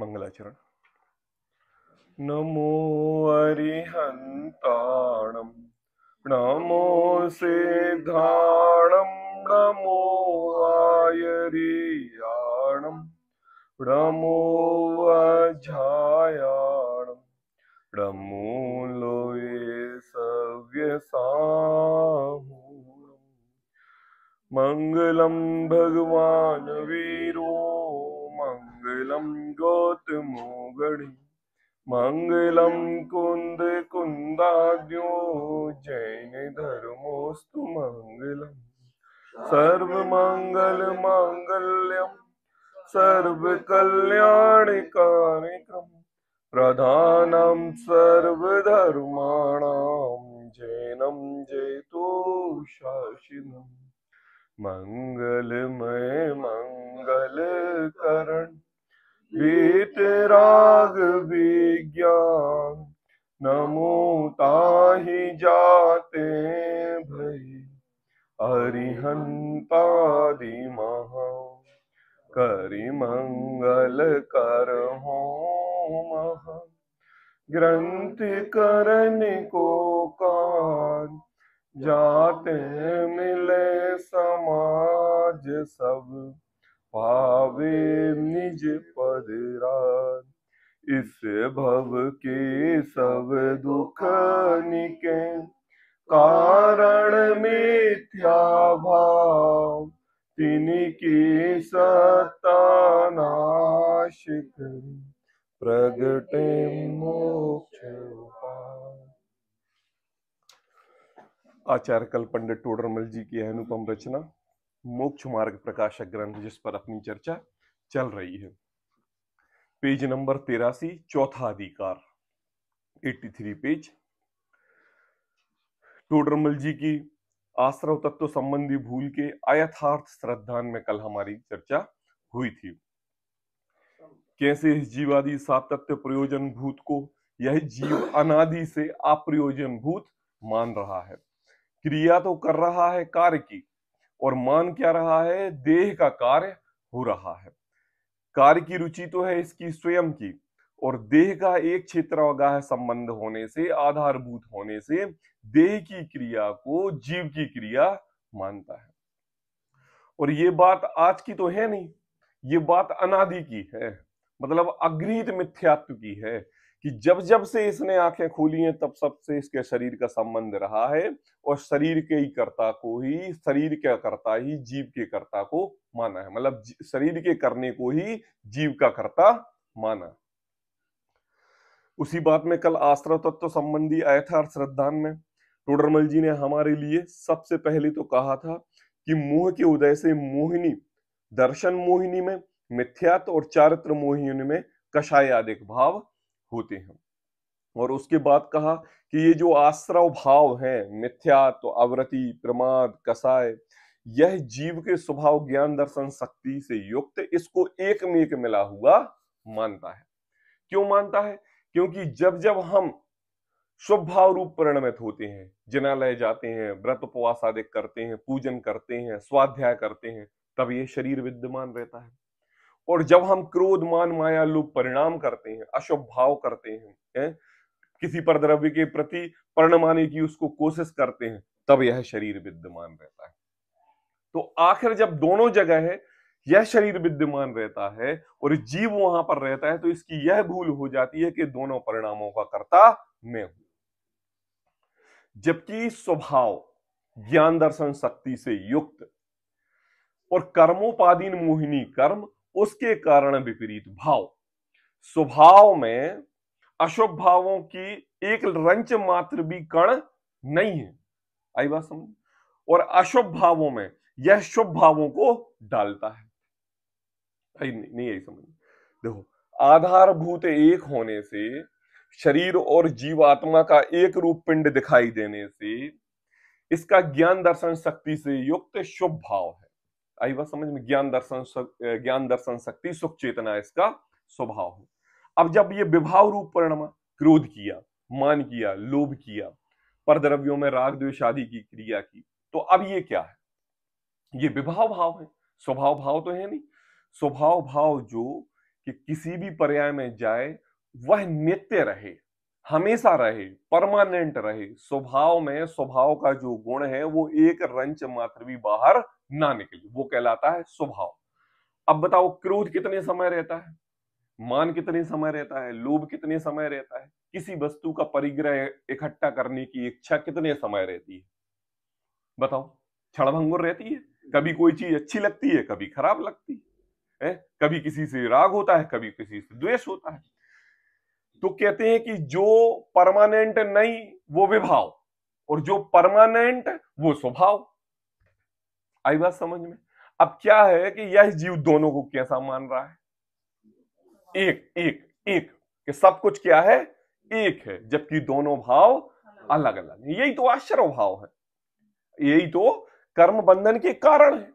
मंगलाचरण नमो अरिहंताण नमो सिद्धाण नमो आयरियाण नमो अझायाण नमो लोये सव्य मङ्गलं मंगल वी मङ्गलं मंगल मङ्गलं कुन्द कुन्दाज्ञो जैनधर्मोऽस्तु मङ्गलम् सर्वमङ्गलमाङ्गल्यं सर्वकल्याणकारिकं प्रधानं सर्वधर्माणां जैनं जयतो शासिनम् मङ्गलमय मङ्गलकरण बीत राग विज्ञान नमोता ही जाते भई हरिहंतादि महा करी मंगल कर हो महा ग्रंथ करण को कान जाते मिले समाज सब पावे निज पदरान इस भव के सब दुख निके कारण मिथ्या भाव तिनके सतानाश करी प्रगटे मोक्ष आचार्य कल पंडित टोडरमल जी की अनुपम रचना मोक्ष मार्ग प्रकाशक ग्रंथ जिस पर अपनी चर्चा चल रही है पेज नंबर तेरासी चौथा अधिकार 83 पेज टोडरमल जी की आश्रव तत्व संबंधी भूल के अयथार्थ श्रद्धान में कल हमारी चर्चा हुई थी कैसे इस जीवादि सात तत्व प्रयोजन भूत को यह जीव अनादि से अप्रयोजन भूत मान रहा है क्रिया तो कर रहा है कार्य की और मान क्या रहा है देह का कार्य हो रहा है कार्य की रुचि तो है इसकी स्वयं की और देह का एक क्षेत्रावगाह संबंध होने से आधारभूत होने से देह की क्रिया को जीव की क्रिया मानता है और ये बात आज की तो है नहीं ये बात अनादि की है मतलब अग्रहित मिथ्यात्व की है कि जब जब से इसने आंखें खोली हैं तब सब से इसके शरीर का संबंध रहा है और शरीर के ही कर्ता को ही शरीर के कर्ता ही जीव के कर्ता को माना है मतलब शरीर के करने को ही जीव का कर्ता माना उसी बात में कल आश्रय तत्व संबंधी आया था श्रद्धान में टोडरमल जी ने हमारे लिए सबसे पहले तो कहा था कि मोह के उदय से मोहिनी दर्शन मोहिनी में मिथ्यात और चारित्र मोहिनी में कषाय भाव होते हैं और उसके बाद कहा कि ये जो आश्रव भाव है मिथ्या तो आवृत्ति प्रमाद कसाय यह जीव के स्वभाव ज्ञान दर्शन शक्ति से युक्त इसको एक में एक मिला हुआ मानता है क्यों मानता है क्योंकि जब जब हम स्वभाव रूप परिणमित होते हैं जिनालय जाते हैं व्रत उपवास आदि करते हैं पूजन करते हैं स्वाध्याय करते हैं तब ये शरीर विद्यमान रहता है और जब हम क्रोध मान माया लोग परिणाम करते हैं अशुभ भाव करते हैं है? किसी पर द्रव्य के प्रति परिणमाने की उसको कोशिश करते हैं तब यह शरीर विद्यमान रहता है तो आखिर जब दोनों जगह है यह शरीर विद्यमान रहता है और जीव वहां पर रहता है तो इसकी यह भूल हो जाती है कि दोनों परिणामों का कर्ता मैं हूं जबकि स्वभाव ज्ञान दर्शन शक्ति से युक्त और कर्मोपाधीन मोहिनी कर्म उसके कारण विपरीत भाव स्वभाव में अशुभ भावों की एक रंच मात्र भी कण नहीं है आई बात समझ और अशुभ भावों में यह शुभ भावों को डालता है नहीं नहीं यही समझ देखो आधारभूत एक होने से शरीर और जीवात्मा का एक रूप पिंड दिखाई देने से इसका ज्ञान दर्शन शक्ति से युक्त शुभ भाव है आई बात समझ में ज्ञान दर्शन ज्ञान दर्शन शक्ति सुख चेतना इसका स्वभाव है अब जब ये विभाव रूप परिणाम क्रोध किया मान किया लोभ किया परद्रव्यों में राग द्वेष आदि की क्रिया की तो अब ये क्या है ये विभाव भाव है स्वभाव भाव तो है नहीं स्वभाव भाव जो कि किसी भी पर्याय में जाए वह नित्य रहे हमेशा रहे परमानेंट रहे स्वभाव में स्वभाव का जो गुण है वो एक रंच मात्र भी बाहर ना निकली वो कहलाता है स्वभाव अब बताओ क्रोध कितने समय रहता है मान कितने समय रहता है लोभ कितने समय रहता है किसी वस्तु का परिग्रह इकट्ठा करने की इच्छा कितने समय रहती है बताओ क्षणभंगुर रहती है कभी कोई चीज अच्छी लगती है कभी खराब लगती है, है? कभी किसी से राग होता है कभी किसी से द्वेष होता है तो कहते हैं कि जो परमानेंट नहीं वो विभाव और जो परमानेंट वो स्वभाव आई बात समझ में अब क्या है कि यह जीव दोनों को कैसा मान रहा है एक एक एक कि सब कुछ क्या है एक है जबकि दोनों भाव अलग अलग है यही तो आश्चर्य भाव है यही तो कर्म बंधन के कारण है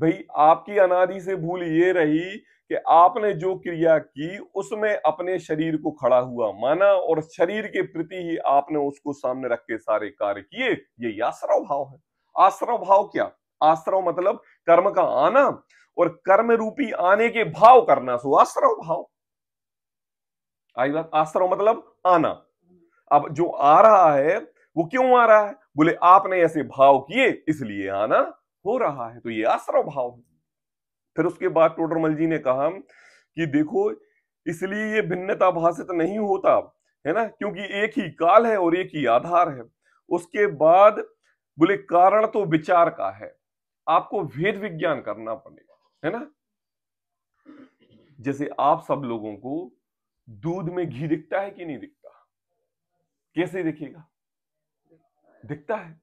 भाई आपकी अनादि से भूल ये रही कि आपने जो क्रिया की उसमें अपने शरीर को खड़ा हुआ माना और शरीर के प्रति ही आपने उसको सामने रख के सारे कार्य किए ये आश्रव भाव है आश्रव भाव क्या आश्रव मतलब कर्म का आना और कर्म रूपी आने के भाव करना सो आश्रव भाव आई बात आश्रव मतलब आना अब जो आ रहा है वो क्यों आ रहा है बोले आपने ऐसे भाव किए इसलिए आना हो रहा है तो ये आश्रव भाव है फिर उसके बाद टोडरमल जी ने कहा कि देखो इसलिए ये भिन्नता भाषित नहीं होता है ना क्योंकि एक ही काल है और एक ही आधार है उसके बाद बोले कारण तो विचार का है आपको वेद विज्ञान करना पड़ेगा है ना जैसे आप सब लोगों को दूध में घी दिखता है कि नहीं दिखता कैसे दिखेगा दिखता है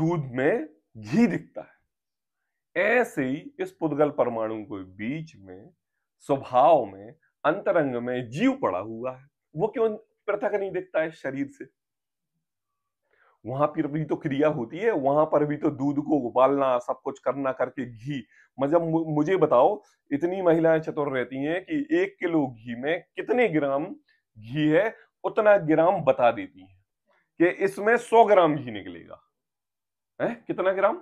दूध में घी दिखता है ऐसे ही इस पुद्गल परमाणु के बीच में स्वभाव में अंतरंग में जीव पड़ा हुआ है वो क्यों पृथक नहीं दिखता है शरीर से वहां पर भी तो क्रिया होती है वहां पर भी तो दूध को उबालना सब कुछ करना करके घी मतलब मुझे बताओ इतनी महिलाएं चतुर रहती हैं कि एक किलो घी में कितने ग्राम घी है उतना ग्राम बता देती हैं कि इसमें सौ ग्राम घी निकलेगा है कितना ग्राम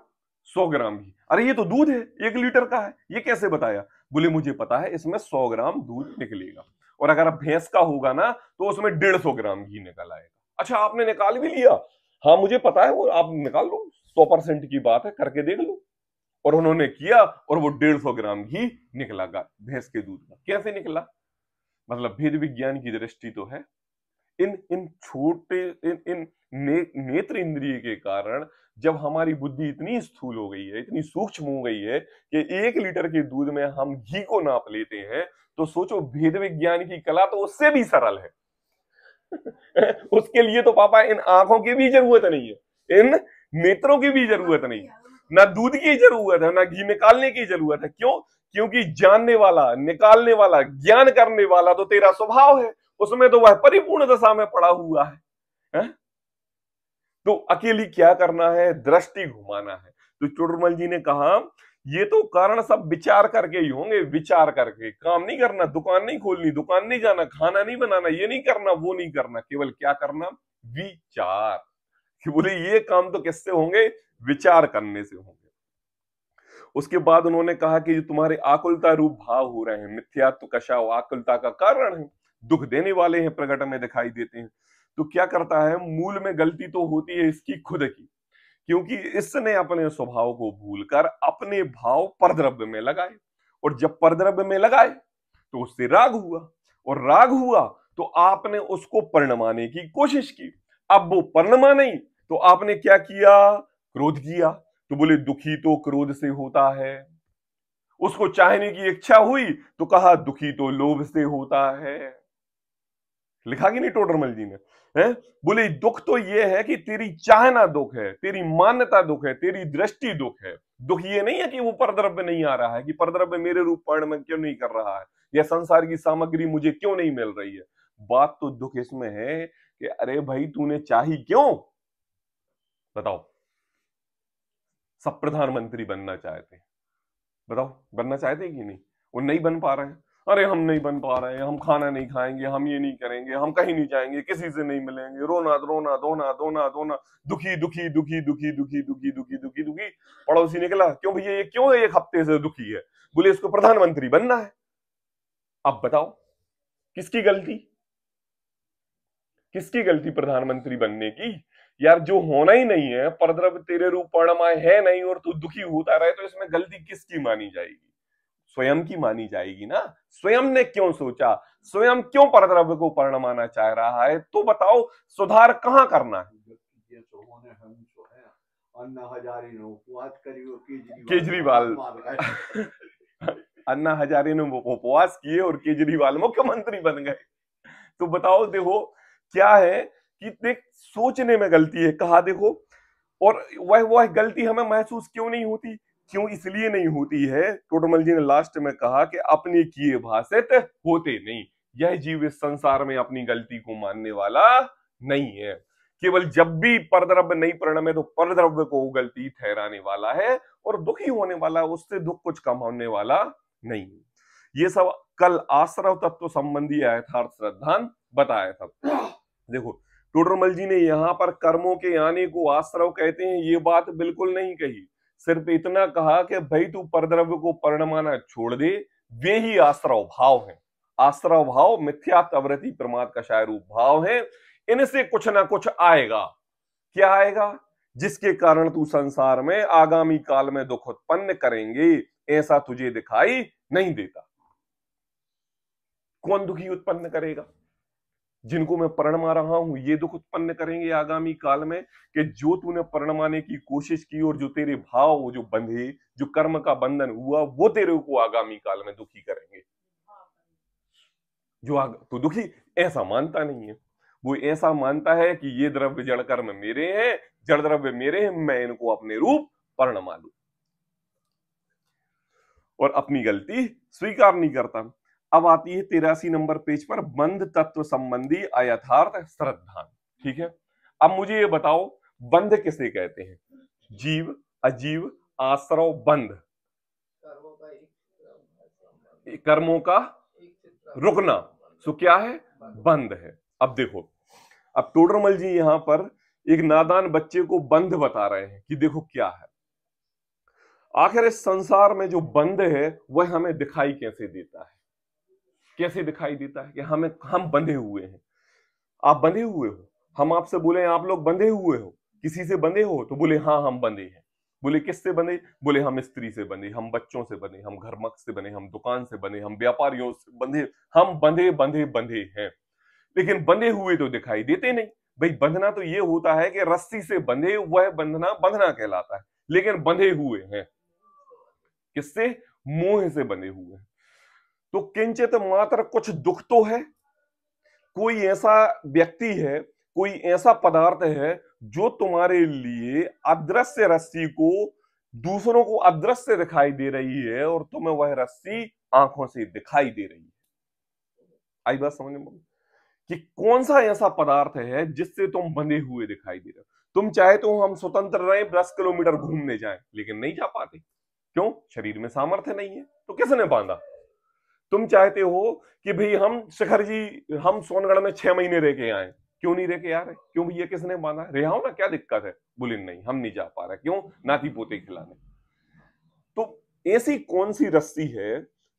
सौ ग्राम घी अरे ये तो दूध है एक लीटर का है ये कैसे बताया बोले मुझे पता है इसमें सौ ग्राम दूध निकलेगा और अगर भैंस का होगा ना तो उसमें डेढ़ सौ ग्राम घी निकल आएगा अच्छा आपने निकाल भी लिया हाँ मुझे पता है वो आप निकाल लो सौ परसेंट की बात है करके देख लो और उन्होंने किया और वो डेढ़ सौ ग्राम घी निकला भैंस के दूध का कैसे निकला मतलब भेद विज्ञान की दृष्टि तो है इन इन छोटे इन इन ने, नेत्र इंद्रिय के कारण जब हमारी बुद्धि इतनी स्थूल हो गई है इतनी सूक्ष्म हो गई है कि एक लीटर के दूध में हम घी को नाप लेते हैं तो सोचो भेद विज्ञान की कला तो उससे भी सरल है उसके लिए तो पापा इन आंखों की भी जरूरत नहीं है इन नेत्रों की भी जरूरत नहीं है ना दूध की जरूरत है ना घी निकालने की जरूरत है क्यों क्योंकि जानने वाला निकालने वाला ज्ञान करने वाला तो तेरा स्वभाव है उसमें तो वह परिपूर्ण दशा में पड़ा हुआ है, है? तो अकेली क्या करना है दृष्टि घुमाना है तो चुड़मल जी ने कहा ये तो कारण सब विचार करके ही होंगे विचार करके काम नहीं करना दुकान नहीं खोलनी दुकान नहीं जाना खाना नहीं बनाना ये नहीं करना वो नहीं करना केवल क्या करना विचार कि बोले ये काम तो किससे होंगे विचार करने से होंगे उसके बाद उन्होंने कहा कि जो तुम्हारे आकुलता रूप भाव हो रहे हैं मिथ्यात्व कशा आकुलता का कारण है दुख देने वाले हैं प्रकट में दिखाई देते हैं तो क्या करता है मूल में गलती तो होती है इसकी खुद की क्योंकि इसने अपने स्वभाव को भूलकर अपने भाव परद्रव्य में लगाए और जब परद्रव्य में लगाए तो उससे राग हुआ और राग हुआ तो आपने उसको परिणमाने की कोशिश की अब वो परिणमा नहीं तो आपने क्या किया क्रोध किया तो बोले दुखी तो क्रोध से होता है उसको चाहने की इच्छा हुई तो कहा दुखी तो लोभ से होता है लिखा कि नहीं टोडरमल जी ने है बोले दुख तो ये है कि तेरी चाहना दुख है तेरी मान्यता दुख है तेरी दृष्टि दुख है दुख ये नहीं है कि वो परद्रव्य नहीं आ रहा है कि परद्रव्य मेरे रूप पर्ण में क्यों नहीं कर रहा है या संसार की सामग्री मुझे क्यों नहीं मिल रही है बात तो दुख इसमें है कि अरे भाई तूने चाही क्यों बताओ सब प्रधानमंत्री बनना चाहते बताओ बनना चाहते कि नहीं वो नहीं बन पा रहे हैं अरे हम नहीं बन पा रहे हैं हम खाना नहीं खाएंगे हम ये नहीं करेंगे हम कहीं नहीं जाएंगे किसी से नहीं मिलेंगे रोना रोना धोना धोना धोना दुखी दुखी दुखी दुखी दुखी दुखी दुखी दुखी दुखी पड़ोसी निकला क्यों भैया ये क्यों एक हफ्ते से दुखी है बोले इसको प्रधानमंत्री बनना है अब बताओ किसकी गलती किसकी गलती प्रधानमंत्री बनने की यार जो होना ही नहीं है परद्रव तेरे रूप परणमाय है नहीं और तू दुखी होता रहे तो इसमें गलती किसकी मानी जाएगी स्वयं की मानी जाएगी ना स्वयं ने क्यों सोचा स्वयं क्यों परद्रव्य को पर्ण माना चाह रहा है तो बताओ सुधार कहाँ करना है केजरीवाल अन्ना हजारे ने उपवास किए और केजरीवाल मुख्यमंत्री बन गए तो बताओ देखो क्या है कि देख सोचने में गलती है कहा देखो और वह वह गलती हमें महसूस क्यों नहीं होती क्यों इसलिए नहीं होती है टोटमल जी ने लास्ट में कहा कि अपने किए भाषित होते नहीं यह जीव इस संसार में अपनी गलती को मानने वाला नहीं है केवल जब भी परद्रव्य नहीं परिणाम तो परद्रव्य को गलती ठहराने वाला है और दुखी होने वाला उससे दुख कुछ कम होने वाला नहीं ये सब कल आश्रव तत्व संबंधी यथार्थ श्रद्धान बताया था देखो टोटरमल जी ने यहाँ पर कर्मों के आने को आश्रव कहते हैं ये बात बिल्कुल नहीं कही सिर्फ इतना कहा कि भाई तू परद्रव्य को परिणमाना छोड़ दे वे ही आश्रव भाव है आश्रव भाव मिथ्यात्वृत्ति प्रमाद का शायर भाव है इनसे कुछ ना कुछ आएगा क्या आएगा जिसके कारण तू संसार में आगामी काल में दुख उत्पन्न करेंगे ऐसा तुझे दिखाई नहीं देता कौन दुखी उत्पन्न करेगा जिनको मैं प्रणमा रहा हूं ये दुख उत्पन्न करेंगे आगामी काल में कि जो तूने प्रणमाने की कोशिश की और जो तेरे भाव जो बंधे जो कर्म का बंधन हुआ वो तेरे को आगामी काल में दुखी करेंगे जो आग, तो दुखी ऐसा मानता नहीं है वो ऐसा मानता है कि ये द्रव्य जड़ कर्म मेरे हैं जड़ द्रव्य मेरे हैं मैं इनको अपने रूप परणमा लू और अपनी गलती स्वीकार नहीं करता अब आती है तेरासी नंबर पेज पर बंद तत्व संबंधी अयथार्थ श्रद्धान ठीक है अब मुझे ये बताओ बंध किसे कहते हैं जीव अजीव आश्रव बंध कर्मों का रुकना सो क्या है बंद है अब देखो अब टोडरमल जी यहां पर एक नादान बच्चे को बंध बता रहे हैं कि देखो क्या है आखिर इस संसार में जो बंध है वह हमें दिखाई कैसे देता है कैसे दिखाई देता है कि हमें हम बंधे हुए हैं आप बंधे हुए हो हम आपसे बोले आप लोग बंधे हुए हो किसी से बंधे हो तो बोले हाँ हम बंधे हैं बोले किससे बने बोले हम स्त्री से बंधे हम बच्चों से बने हम घर मक से बने हम दुकान से बने हम व्यापारियों से बंधे हम बंधे बंधे बंधे हैं लेकिन बंधे हुए तो दिखाई देते नहीं भाई बंधना तो ये होता है कि रस्सी से बंधे वह बंधना बंधना कहलाता है लेकिन बंधे हुए हैं किससे मोह से बंधे हुए हैं तो किंचित मात्र कुछ दुख तो है कोई ऐसा व्यक्ति है कोई ऐसा पदार्थ है जो तुम्हारे लिए अदृश्य रस्सी को दूसरों को अदृश्य दिखाई दे रही है और तुम्हें वह रस्सी आंखों से दिखाई दे रही है आई बात समझ में कि कौन सा ऐसा पदार्थ है जिससे तुम बंधे हुए दिखाई दे रहे हो तुम चाहे तो हम स्वतंत्र रहे दस किलोमीटर घूमने जाए लेकिन नहीं जा पाते क्यों शरीर में सामर्थ्य नहीं है तो किसने बांधा तुम चाहते हो कि भाई हम शिखर जी हम सोनगढ़ में छह महीने रह के आए क्यों नहीं रह के आ रहे क्यों भैया किसने माना रहा हो ना क्या दिक्कत है बुलिन नहीं हम नहीं जा पा रहे क्यों नाती पोते खिलाने तो ऐसी कौन सी रस्सी है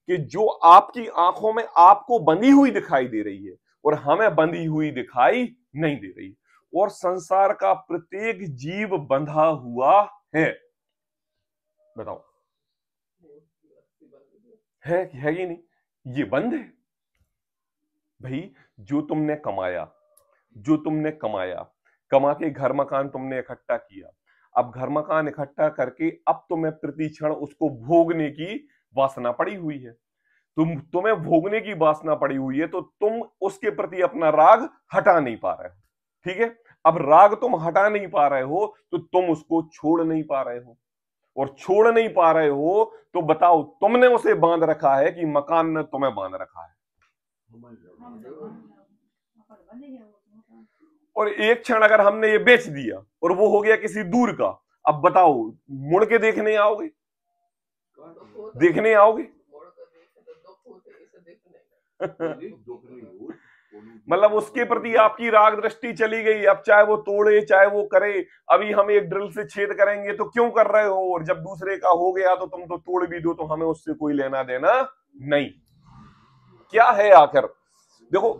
कि जो आपकी आंखों में आपको बंधी हुई दिखाई दे रही है और हमें बंधी हुई दिखाई नहीं दे रही और संसार का प्रत्येक जीव बंधा हुआ है बताओ है है कि नहीं ये बंद है भाई जो तुमने कमाया जो तुमने कमाया कमा के घर मकान तुमने इकट्ठा किया अब घर मकान इकट्ठा करके अब तुम्हें प्रति क्षण उसको भोगने की वासना पड़ी हुई है तुम तुम्हें भोगने की वासना पड़ी हुई है तो तुम उसके प्रति अपना राग हटा नहीं पा रहे हो ठीक है अब राग तुम हटा नहीं पा रहे हो तो तुम उसको छोड़ नहीं पा रहे हो और छोड़ नहीं पा रहे हो तो बताओ तुमने उसे बांध रखा है कि मकान ने तुम्हें बांध रखा है और एक क्षण अगर हमने ये बेच दिया और वो हो गया किसी दूर का अब बताओ मुड़ के देखने आओगे देखने आओगे मतलब उसके प्रति आपकी राग दृष्टि चली गई अब चाहे वो तोड़े चाहे वो करे अभी हम एक ड्रिल से छेद करेंगे तो क्यों कर रहे हो और जब दूसरे का हो गया तो तुम तो तोड़ भी दो तो हमें उससे कोई लेना देना नहीं क्या है आखिर देखो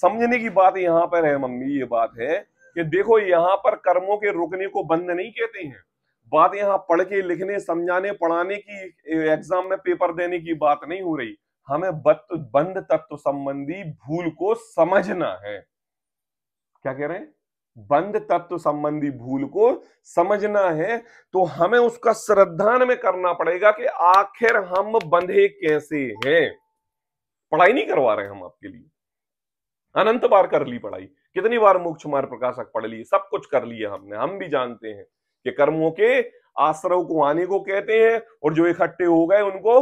समझने की बात यहां पर है मम्मी ये बात है कि देखो यहां पर कर्मों के रुकने को बंद नहीं कहते हैं बात यहाँ पढ़ के लिखने समझाने पढ़ाने की एग्जाम में पेपर देने की बात नहीं हो रही हमें बंद तत्व संबंधी भूल को समझना है क्या कह रहे हैं बंद तत्व संबंधी भूल को समझना है तो हमें उसका श्रद्धान में करना पड़ेगा कि आखिर हम बंधे कैसे हैं पढ़ाई नहीं करवा रहे हम आपके लिए अनंत बार कर ली पढ़ाई कितनी बार मोक्ष मार प्रकाशक पढ़ लिए सब कुछ कर लिया हमने हम भी जानते हैं कि कर्मों के आश्रव को आने को कहते हैं और जो इकट्ठे हो गए उनको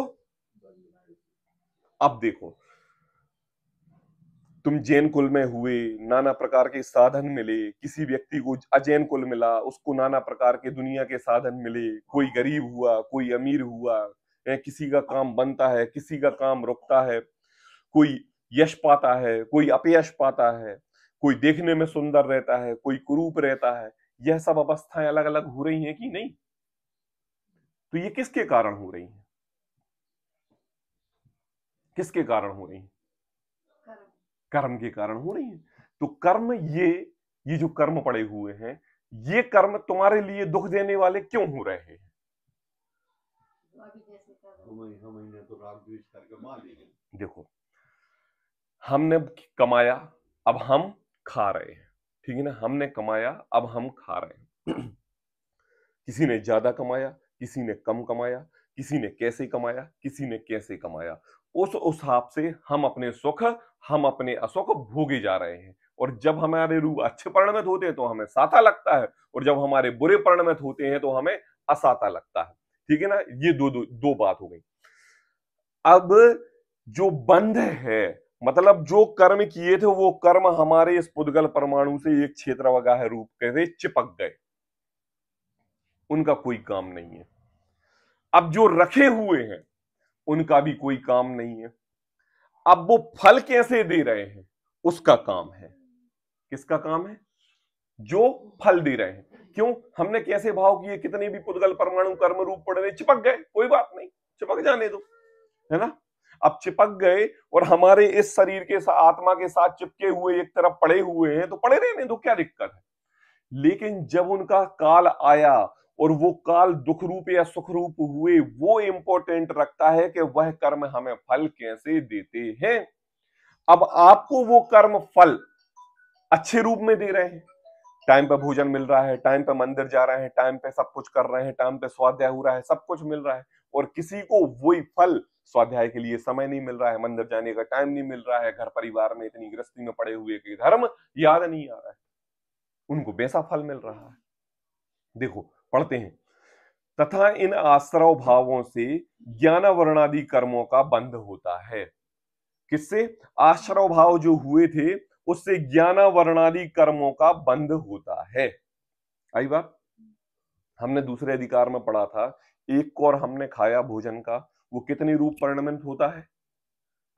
अब देखो तुम जैन कुल में हुए नाना प्रकार के साधन मिले किसी व्यक्ति को अजैन कुल मिला उसको नाना प्रकार के दुनिया के साधन मिले कोई गरीब हुआ कोई अमीर हुआ किसी का काम बनता है किसी का काम रुकता है कोई यश पाता है कोई अपयश पाता है कोई देखने में सुंदर रहता है कोई कुरूप रहता है यह सब अवस्थाएं अलग अलग हो रही हैं कि नहीं तो ये किसके कारण हो रही हैं किसके कारण हो रही है कर्म के कारण हो रही है तो कर्म ये ये जो कर्म पड़े हुए हैं ये कर्म तुम्हारे लिए दुख देने वाले क्यों हो रहे हैं तो देखो हमने कमाया अब हम खा रहे हैं ठीक है ना हमने कमाया अब हम खा रहे हैं किसी ने ज्यादा कमाया किसी ने कम कमाया किसी ने कैसे कमाया किसी ने कैसे कमाया उस हिसाब से हम अपने सुख हम अपने असुख भोगे जा रहे हैं और जब हमारे रूप अच्छे परिणमित होते हैं तो हमें साता लगता है और जब हमारे बुरे परिणमित होते हैं तो हमें असाता लगता है ठीक है ना ये दो दो, दो बात हो गई अब जो बंध है मतलब जो कर्म किए थे वो कर्म हमारे इस पुद्गल परमाणु से एक क्षेत्र क्षेत्रवगाह रूप कहते चिपक गए उनका कोई काम नहीं है अब जो रखे हुए हैं उनका भी कोई काम नहीं है अब वो फल कैसे दे रहे हैं उसका काम है किसका काम है जो फल दे रहे हैं क्यों हमने कैसे भाव किए कितने भी पुद्गल परमाणु कर्म रूप पड़ रहे चिपक गए कोई बात नहीं चिपक जाने दो है ना अब चिपक गए और हमारे इस शरीर के साथ आत्मा के साथ चिपके हुए एक तरफ पड़े हुए हैं तो पड़े रहने दो क्या दिक्कत है लेकिन जब उनका काल आया और वो काल दुख रूप या सुख रूप हुए वो इंपॉर्टेंट रखता है कि वह कर्म हमें फल कैसे देते हैं अब आपको वो कर्म फल अच्छे रूप में दे रहे हैं टाइम पे भोजन मिल रहा है टाइम पे मंदिर जा रहे हैं टाइम पे सब कुछ कर रहे हैं टाइम पे स्वाध्याय हो रहा है सब कुछ मिल रहा है और किसी को वही फल स्वाध्याय के लिए समय नहीं मिल रहा है मंदिर जाने का टाइम नहीं मिल रहा है घर परिवार में इतनी गृहस्थी में पड़े हुए कि धर्म याद नहीं आ रहा है उनको वैसा फल मिल रहा है देखो पढ़ते हैं तथा इन आश्रव भावों से वर्णादि कर्मों का बंध होता है किससे आश्रव भाव जो हुए थे उससे वर्णादि कर्मों का बंध होता है आई बात हमने दूसरे अधिकार में पढ़ा था एक को और हमने खाया भोजन का वो कितने रूप परिणमित होता है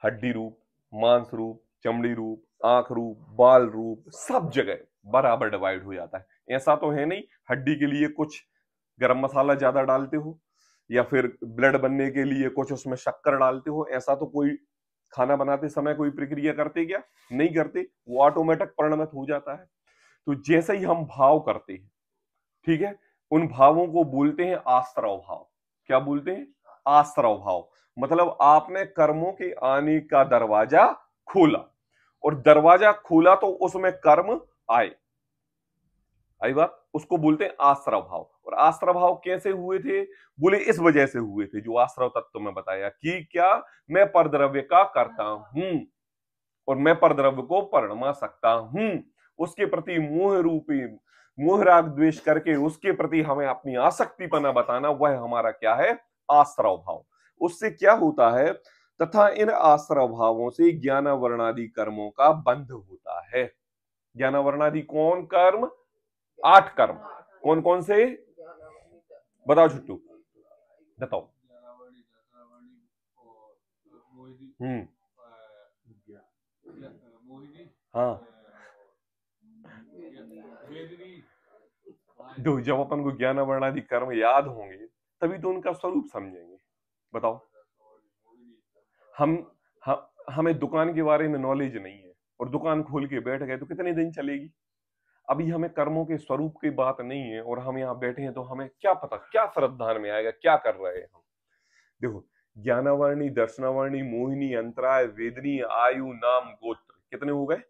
हड्डी रूप मांस रूप चमड़ी रूप आंख रूप बाल रूप सब जगह बराबर डिवाइड हो जाता है ऐसा तो है नहीं हड्डी के लिए कुछ गरम मसाला ज्यादा डालते हो या फिर ब्लड बनने के लिए कुछ उसमें शक्कर डालते हो ऐसा तो कोई खाना बनाते समय कोई प्रक्रिया करते क्या नहीं करते वो ऑटोमेटिक परिणमित हो जाता है तो जैसे ही हम भाव करते हैं ठीक है उन भावों को बोलते हैं आस्त्रव भाव क्या बोलते हैं आस्त्रव भाव मतलब आपने कर्मों के आने का दरवाजा खोला और दरवाजा खोला तो उसमें कर्म आए आई बात उसको बोलते हैं आश्रव भाव और आश्रव भाव कैसे हुए थे बोले इस वजह से हुए थे जो आश्रव तत्व में बताया कि क्या मैं परद्रव्य का करता हूं और मैं परद्रव्य को परिणमा सकता हूं उसके प्रति मोह रूपी मोह राग द्वेष करके उसके प्रति हमें अपनी आसक्ति पना बताना वह हमारा क्या है आश्रव भाव उससे क्या होता है तथा इन आश्रव भावों से ज्ञान वर्णादि कर्मों का बंध होता है वर्णादि कौन कर्म आठ कर्म कौन कौन से बताओ छुट्टू बताओ हम्म हाँ जो जब अपन को ज्ञान वर्णादि कर्म याद होंगे तभी तो उनका स्वरूप समझेंगे बताओ हम हम हमें दुकान के बारे में नॉलेज नहीं है और दुकान खोल के बैठ गए तो कितने दिन चलेगी अभी हमें कर्मों के स्वरूप की बात नहीं है और हम यहाँ बैठे हैं तो हमें क्या पता क्या श्रद्धान में आएगा क्या कर रहे हैं हम देखो ज्ञानवर्णी दर्शनावर्णी मोहिनी अंतराय वेदनी आयु नाम गोत्र कितने हो गए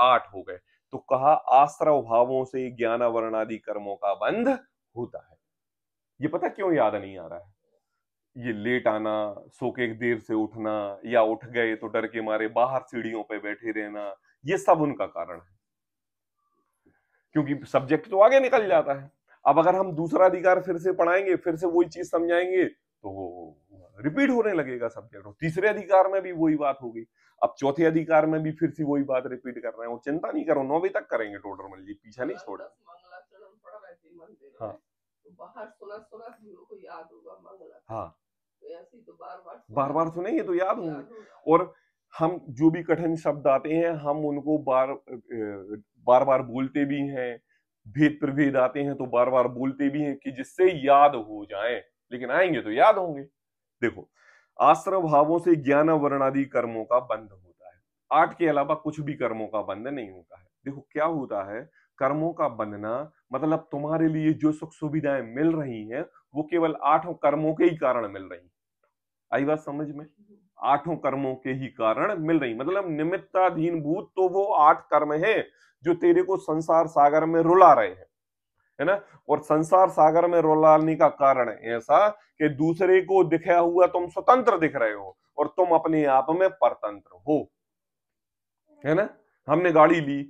आठ हो गए तो कहा आश्रव भावों से ज्ञानावरण आदि कर्मों का बंध होता है ये पता क्यों याद नहीं आ रहा है ये लेट आना सो के देर से उठना या उठ गए तो डर के मारे बाहर सीढ़ियों पर बैठे रहना ये सब उनका कारण है क्योंकि सब्जेक्ट तो आगे निकल जाता है अब अगर हम दूसरा अधिकार फिर से पढ़ाएंगे फिर से वही चीज समझाएंगे तो रिपीट होने लगेगा सब्जेक्ट और तीसरे अधिकार में भी वही बात हो गई अब चौथे अधिकार में भी फिर से वही बात रिपीट कर रहे हैं और चिंता नहीं करो नौवीं तक करेंगे टोटल जी पीछा नहीं छोड़ा हाँ तो हाँ तो तो बार बार बार बार सुनेंगे तो याद होंगे और हम जो भी कठिन शब्द आते हैं हम उनको बार बार बार बोलते भी हैं भेद प्रभेद आते हैं तो बार बार बोलते भी हैं कि जिससे याद हो जाए लेकिन आएंगे तो याद होंगे देखो आश्र भावों से ज्ञान वर्ण आदि कर्मों का बंध होता है आठ के अलावा कुछ भी कर्मों का बंध नहीं होता है देखो क्या होता है कर्मों का बंधना मतलब तुम्हारे लिए जो सुख सुविधाएं मिल रही हैं वो केवल आठों कर्मों के ही कारण मिल रही आई बात समझ में आठों कर्मों के ही कारण मिल रही मतलब निमित्ताधीन भूत तो वो आठ कर्म है जो तेरे को संसार सागर में रुला रहे हैं है ना और संसार सागर में रुलाने का कारण ऐसा कि दूसरे को दिखाया हुआ तुम स्वतंत्र दिख रहे हो और तुम अपने आप में परतंत्र हो है ना हमने गाड़ी ली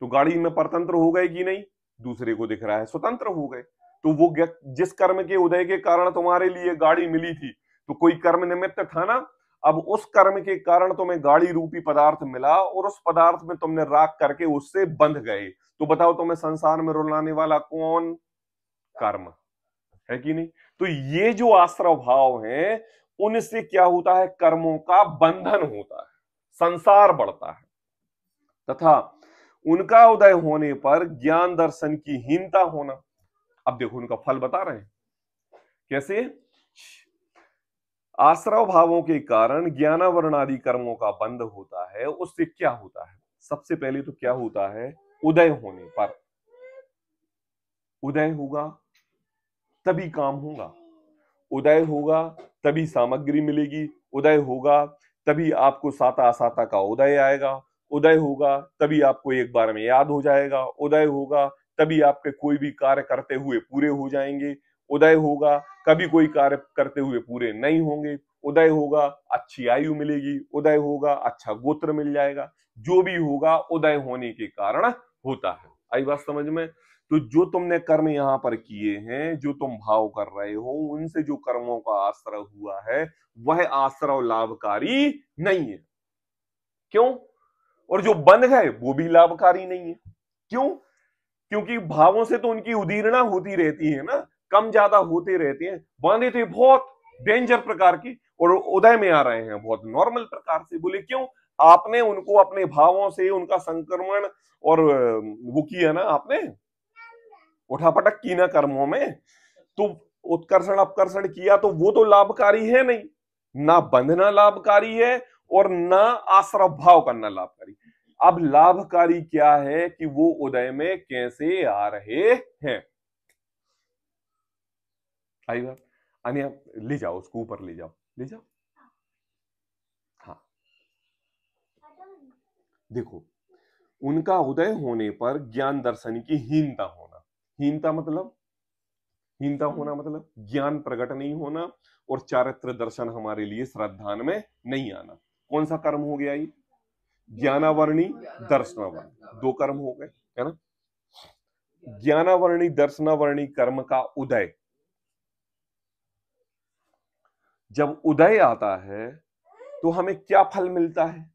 तो गाड़ी में परतंत्र हो गए कि नहीं दूसरे को दिख रहा है स्वतंत्र हो गए तो वो जिस कर्म के उदय के कारण तुम्हारे लिए गाड़ी मिली थी तो कोई कर्म निमित्त था ना अब उस कर्म के कारण तुम्हें गाड़ी रूपी पदार्थ मिला और उस पदार्थ में तुमने राख करके उससे बंध गए तो बताओ तुम्हें संसार में रुलाने वाला कौन कर्म है कि नहीं तो ये जो आश्रव भाव है उनसे क्या होता है कर्मों का बंधन होता है संसार बढ़ता है तथा उनका उदय होने पर ज्ञान दर्शन की हीनता होना अब देखो उनका फल बता रहे हैं कैसे आश्रव भावों के कारण ज्ञानावरण आदि कर्मों का बंध होता है उससे क्या होता है सबसे पहले तो क्या होता है उदय होने पर उदय होगा तभी काम होगा उदय होगा तभी सामग्री मिलेगी उदय होगा तभी आपको साता असाता का उदय आएगा उदय होगा तभी आपको एक बार में याद हो जाएगा उदय होगा तभी आपके कोई भी कार्य करते हुए पूरे हो जाएंगे उदय होगा कभी कोई कार्य करते हुए पूरे नहीं होंगे उदय होगा अच्छी आयु मिलेगी उदय होगा अच्छा गोत्र मिल जाएगा जो भी होगा उदय होने के कारण होता है आई बात समझ में तो जो तुमने कर्म यहाँ पर किए हैं जो तुम भाव कर रहे हो उनसे जो कर्मों का आश्रय हुआ है वह आश्रय लाभकारी नहीं है क्यों और जो बन गए वो भी लाभकारी नहीं है क्यों क्योंकि भावों से तो उनकी उदीर्णा होती रहती है ना कम ज्यादा होती रहती है बांधी थी बहुत डेंजर प्रकार की और उदय में आ रहे हैं बहुत नॉर्मल प्रकार से बोले क्यों आपने उनको अपने भावों से उनका संक्रमण और वो किया ना आपने उठापटक की ना कर्मों में तो उत्कर्षण अपकर्षण किया तो वो तो लाभकारी है नहीं ना बंधना लाभकारी है और ना आश्रव भाव करना लाभकारी अब लाभकारी क्या है कि वो उदय में कैसे आ रहे हैं आई बात अन्य ले जाओ उसको ऊपर ले जाओ ले जाओ हाँ देखो उनका उदय होने पर ज्ञान दर्शन की हीनता होना हीनता मतलब हीनता हम्म। होना मतलब ज्ञान प्रकट नहीं होना और चारित्र दर्शन हमारे लिए श्रद्धान में नहीं आना कौन सा कर्म हो गया ये ज्ञानावरणी दर्शनावरणी दो कर्म हो गए है ना ज्ञानावरणी दर्शनावरणी कर्म का उदय जब उदय आता है तो हमें क्या फल मिलता है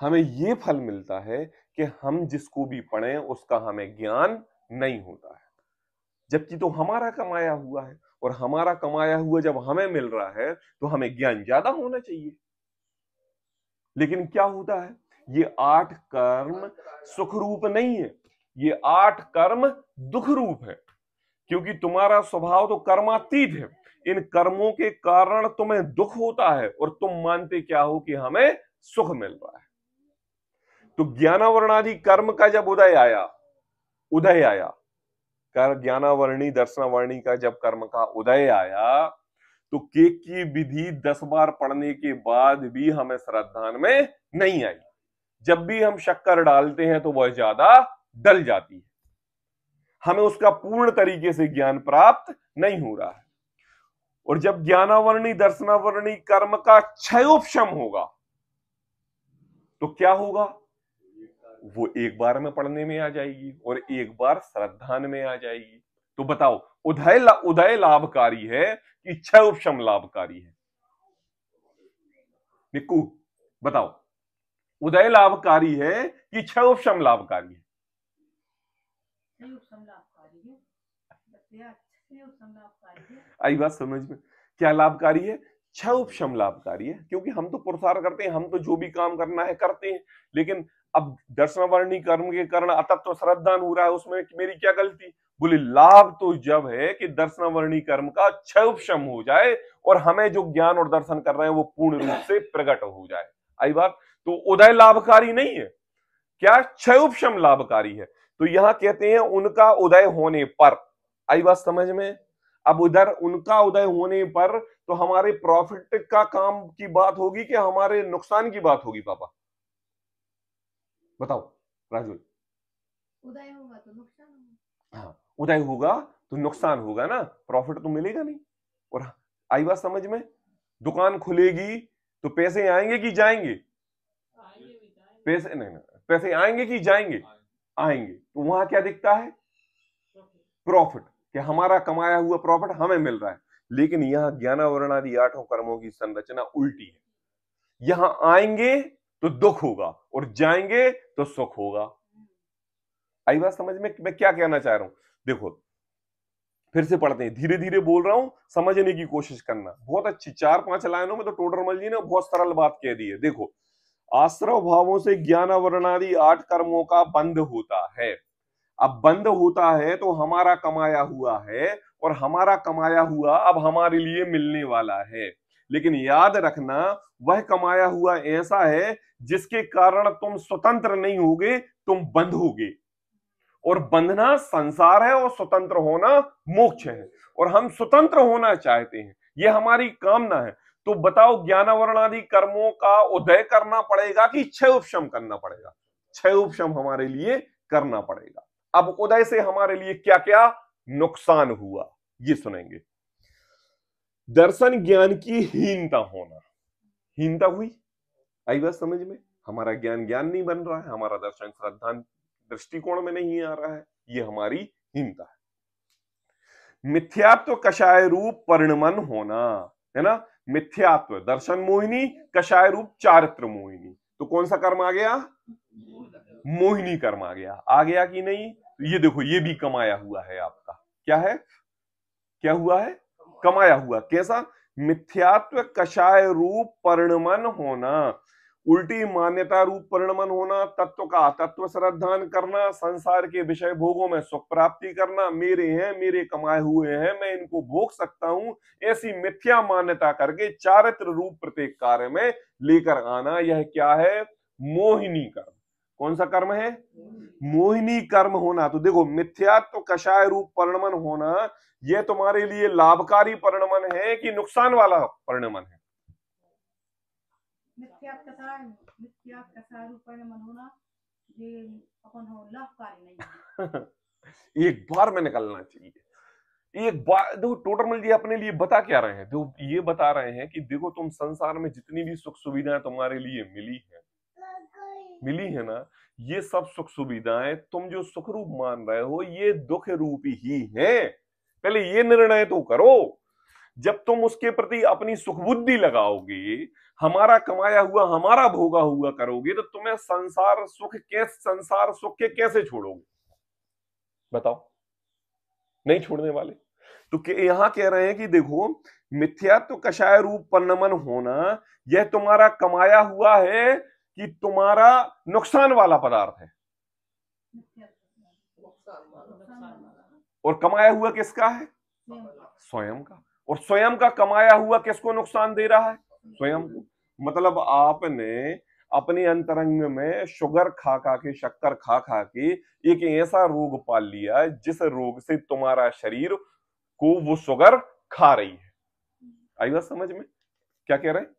हमें ये फल मिलता है कि हम जिसको भी पढ़ें उसका हमें ज्ञान नहीं होता है जबकि तो हमारा कमाया हुआ है और हमारा कमाया हुआ जब हमें मिल रहा है तो हमें ज्ञान ज्यादा होना चाहिए लेकिन क्या होता है ये आठ कर्म सुख रूप नहीं है ये आठ कर्म दुख रूप है क्योंकि तुम्हारा स्वभाव तो कर्मातीत है इन कर्मों के कारण तुम्हें दुख होता है और तुम मानते क्या हो कि हमें सुख मिल रहा है तो ज्ञानावरणादि कर्म का जब उदय आया उदय आया कर ज्ञानावरणी दर्शनावरणी का जब कर्म का उदय आया तो केक की विधि दस बार पढ़ने के बाद भी हमें श्रद्धान में नहीं आई जब भी हम शक्कर डालते हैं तो वह ज्यादा डल जाती है हमें उसका पूर्ण तरीके से ज्ञान प्राप्त नहीं हो रहा है और जब ज्ञानावरणी दर्शनावरणी कर्म का क्षयोपम होगा तो क्या होगा वो एक बार में पढ़ने में आ जाएगी और एक बार श्रद्धान में आ जाएगी तो बताओ उदय ला, उदय लाभकारी है कि क्षय उपशम लाभकारी है निकू बताओ उदय लाभकारी है कि क्षय उपशम लाभकारी है आई बात समझ में क्या लाभकारी है छह उपशम लाभकारी है क्योंकि हम तो प्रसार करते हैं हम तो जो भी काम करना है करते हैं लेकिन अब दर्शन वर्णी कर्म के कारण अतत्व तो श्रद्धा हो रहा है उसमें मेरी क्या गलती बोले लाभ तो जब है कि दर्शनवर्णी कर्म का क्षय उपशम हो जाए और हमें जो ज्ञान और दर्शन कर रहे हैं वो पूर्ण रूप से प्रकट हो जाए आई बात तो उदय लाभकारी नहीं है क्या क्षय उपशम लाभकारी है तो यहां कहते हैं उनका उदय होने पर आई बात समझ में अब उधर उनका उदय होने पर तो हमारे प्रॉफिट का काम की बात होगी कि हमारे नुकसान की बात होगी पापा बताओ राजू उदय होगा तो नुकसान होगा हाँ, उदय होगा तो नुकसान होगा ना प्रॉफिट तो मिलेगा नहीं और आई बात समझ में दुकान खुलेगी तो पैसे आएंगे कि जाएंगे पैसे नहीं पैसे आएंगे कि जाएंगे आएंगे तो वहां क्या दिखता है प्रॉफिट कि हमारा कमाया हुआ प्रॉफिट हमें मिल रहा है लेकिन यहां ज्ञानवरण आदि आठों कर्मों की संरचना उल्टी है यहां आएंगे तो दुख होगा और जाएंगे तो सुख होगा आई बात समझ में मैं क्या कहना चाह रहा हूं देखो फिर से पढ़ते हैं धीरे धीरे बोल रहा हूं समझने की कोशिश करना बहुत अच्छी चार पांच लाइनों में तो टोडरमल जी ने बहुत सरल बात कह दी है देखो आश्रव भावों से ज्ञान वर्णादि आदि आठ कर्मों का बंध होता है अब बंद होता है तो हमारा कमाया हुआ है और हमारा कमाया हुआ अब हमारे लिए मिलने वाला है लेकिन याद रखना वह कमाया हुआ ऐसा है जिसके कारण तुम स्वतंत्र नहीं होगे तुम बंध होगे और बंधना संसार है और स्वतंत्र होना मोक्ष है और हम स्वतंत्र होना चाहते हैं यह हमारी कामना है तो बताओ ज्ञानवरण आदि कर्मों का उदय करना पड़ेगा कि क्षय उपशम करना पड़ेगा क्षय उपशम हमारे लिए करना पड़ेगा अब उदय से हमारे लिए क्या क्या नुकसान हुआ ये सुनेंगे दर्शन ज्ञान की हीनता होना हीनता हुई आई बात समझ में हमारा ज्ञान ज्ञान नहीं बन रहा है हमारा दर्शन श्रद्धा दृष्टिकोण में नहीं आ रहा है ये हमारी हीनता है मिथ्यात्व कषाय रूप परिणमन होना है ना मिथ्यात्व दर्शन मोहिनी कषाय रूप चारित्र मोहिनी तो कौन सा कर्म आ गया मोहिनी कर्म आ गया आ गया कि नहीं तो ये देखो ये भी कमाया हुआ है आपका क्या है क्या हुआ है कमाया हुआ कैसा मिथ्यात्व कषाय रूप परिणमन होना उल्टी मान्यता रूप परिणमन होना तत्व का तत्व श्रद्धान करना संसार के विषय भोगों में सुख प्राप्ति करना मेरे हैं मेरे कमाए हुए हैं मैं इनको भोग सकता हूं ऐसी मिथ्या मान्यता करके चारित्र रूप प्रत्येक कार्य में लेकर आना यह क्या है मोहिनी कर्म कौन सा कर्म है मोहिनी कर्म होना तो देखो मिथ्यात्व तो कषाय रूप परिणमन होना यह तुम्हारे लिए लाभकारी परिणमन है कि नुकसान वाला परिणमन है एक बार में निकलना चाहिए एक बार देखो टोटल मिल जी अपने लिए बता क्या रहे हैं देखो ये बता रहे हैं कि देखो तुम संसार में जितनी भी सुख सुविधाएं तुम्हारे लिए मिली है मिली है ना ये सब सुख सुविधाएं तुम जो सुख रूप मान रहे हो ये दुख रूप ही है पहले ये निर्णय तो करो जब तुम उसके प्रति अपनी सुखबुद्धि लगाओगे हमारा कमाया हुआ हमारा भोगा हुआ करोगे तो तुम्हें संसार सुख के संसार सुख के कैसे छोड़ोगे बताओ नहीं छोड़ने वाले तो यहां कह रहे हैं कि देखो मिथ्यात्व तो कषाय रूप परनमन होना यह तुम्हारा कमाया हुआ है कि तुम्हारा नुकसान वाला पदार्थ है और कमाया हुआ किसका है स्वयं का और स्वयं का कमाया हुआ किसको नुकसान दे रहा है स्वयं को मतलब आपने अपने अंतरंग में शुगर खा खा के शक्कर खा खा के एक ऐसा रोग पाल लिया जिस रोग से तुम्हारा शरीर को वो शुगर खा रही है आई बात समझ में क्या कह रहे हैं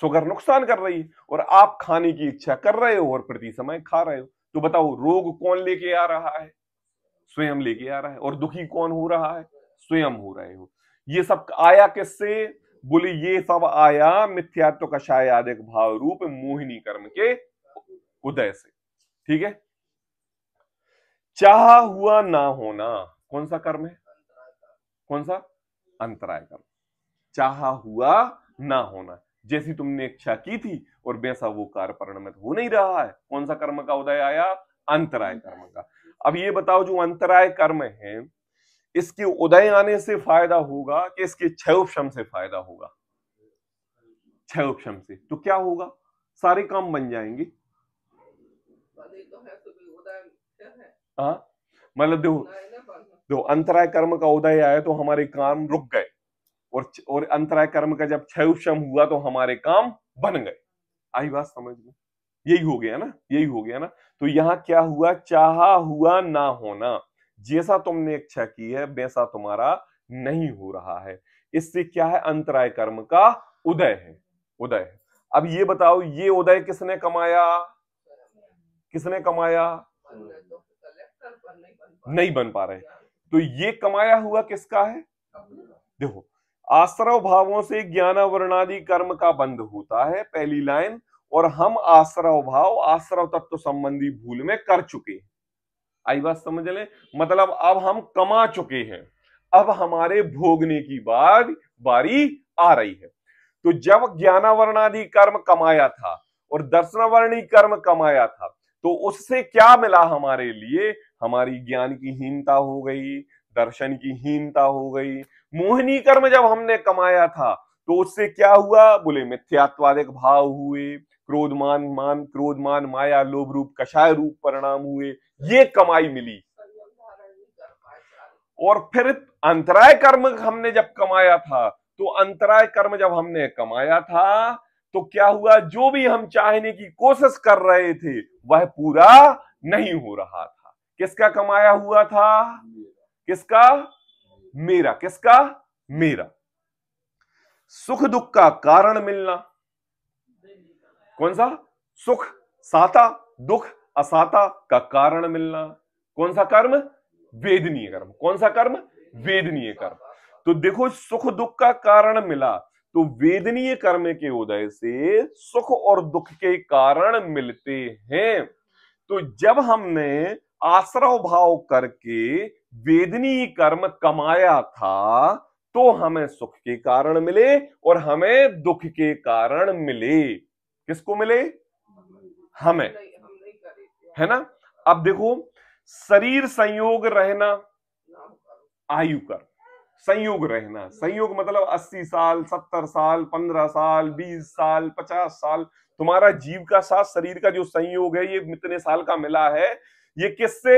शुगर नुकसान कर रही है और आप खाने की इच्छा कर रहे हो और प्रति समय खा रहे हो तो बताओ रोग कौन लेके आ रहा है स्वयं लेके आ रहा है और दुखी कौन हो रहा है स्वयं हो रहे हो ये सब आया किससे बोले ये सब आया मिथ्यात्व का शायादिक भाव रूप मोहिनी कर्म के उदय से ठीक है चाह हुआ ना होना कौन सा कर्म है कौन सा अंतराय कर्म चाह हुआ ना होना जैसी तुमने इच्छा की थी और वैसा वो कार्य परिणमित हो नहीं रहा है कौन सा कर्म का उदय आया अंतराय कर्म का अब ये बताओ जो अंतराय कर्म है इसके उदय आने से फायदा होगा कि इसके क्षय उपशम से फायदा होगा क्षय उपशम से तो क्या होगा सारे काम बन जाएंगे हाँ? मतलब देखो देखो अंतराय कर्म का उदय आया तो हमारे काम रुक गए और और अंतराय कर्म का जब क्षय उपशम हुआ तो हमारे काम बन गए आई बात समझ में यही हो गया ना यही हो गया ना तो यहाँ क्या हुआ चाहा हुआ ना होना जैसा तुमने इच्छा की है वैसा तुम्हारा नहीं हो रहा है इससे क्या है अंतराय कर्म का उदय है उदय है अब ये बताओ ये उदय किसने कमाया किसने कमाया नहीं बन पा रहे तो ये कमाया हुआ किसका है देखो आश्रव भावों से ज्ञानावरणादि कर्म का बंध होता है पहली लाइन और हम आश्रव भाव आश्रव तत्व संबंधी भूल में कर चुके हैं आई बात समझ लें मतलब अब हम कमा चुके हैं अब हमारे भोगने की बार बारी आ रही है तो जब ज्ञानावरणादि कर्म कमाया था और दर्शनावरणी कर्म कमाया था तो उससे क्या मिला हमारे लिए हमारी ज्ञान की हीनता हो गई दर्शन की हीनता हो गई मोहिनी कर्म जब हमने कमाया था तो उससे क्या हुआ बोले मिथ्यात्वादिक भाव हुए क्रोधमान मान क्रोधमान माया लोभ रूप कषाय रूप परिणाम हुए ये कमाई मिली और फिर अंतराय कर्म हमने जब कमाया था तो अंतराय कर्म जब हमने कमाया था तो क्या हुआ जो भी हम चाहने की कोशिश कर रहे थे वह पूरा नहीं हो रहा था किसका कमाया हुआ था किसका मेरा किसका मेरा सुख दुख का कारण मिलना कौन सा सुख साता दुख असाता का कारण मिलना कौन सा कर्म वेदनीय कर्म कौन सा कर्म वेदनीय कर्म तो देखो सुख दुख का कारण मिला तो वेदनीय कर्म के उदय से सुख और दुख के कारण मिलते हैं तो जब हमने आश्रव भाव करके वेदनी कर्म कमाया था तो हमें सुख के कारण मिले और हमें दुख के कारण मिले किसको मिले हमें है ना अब देखो शरीर संयोग रहना आयु कर संयोग रहना संयोग मतलब 80 साल 70 साल 15 साल 20 साल 50 साल तुम्हारा जीव का साथ शरीर का जो संयोग है ये इतने साल का मिला है ये किससे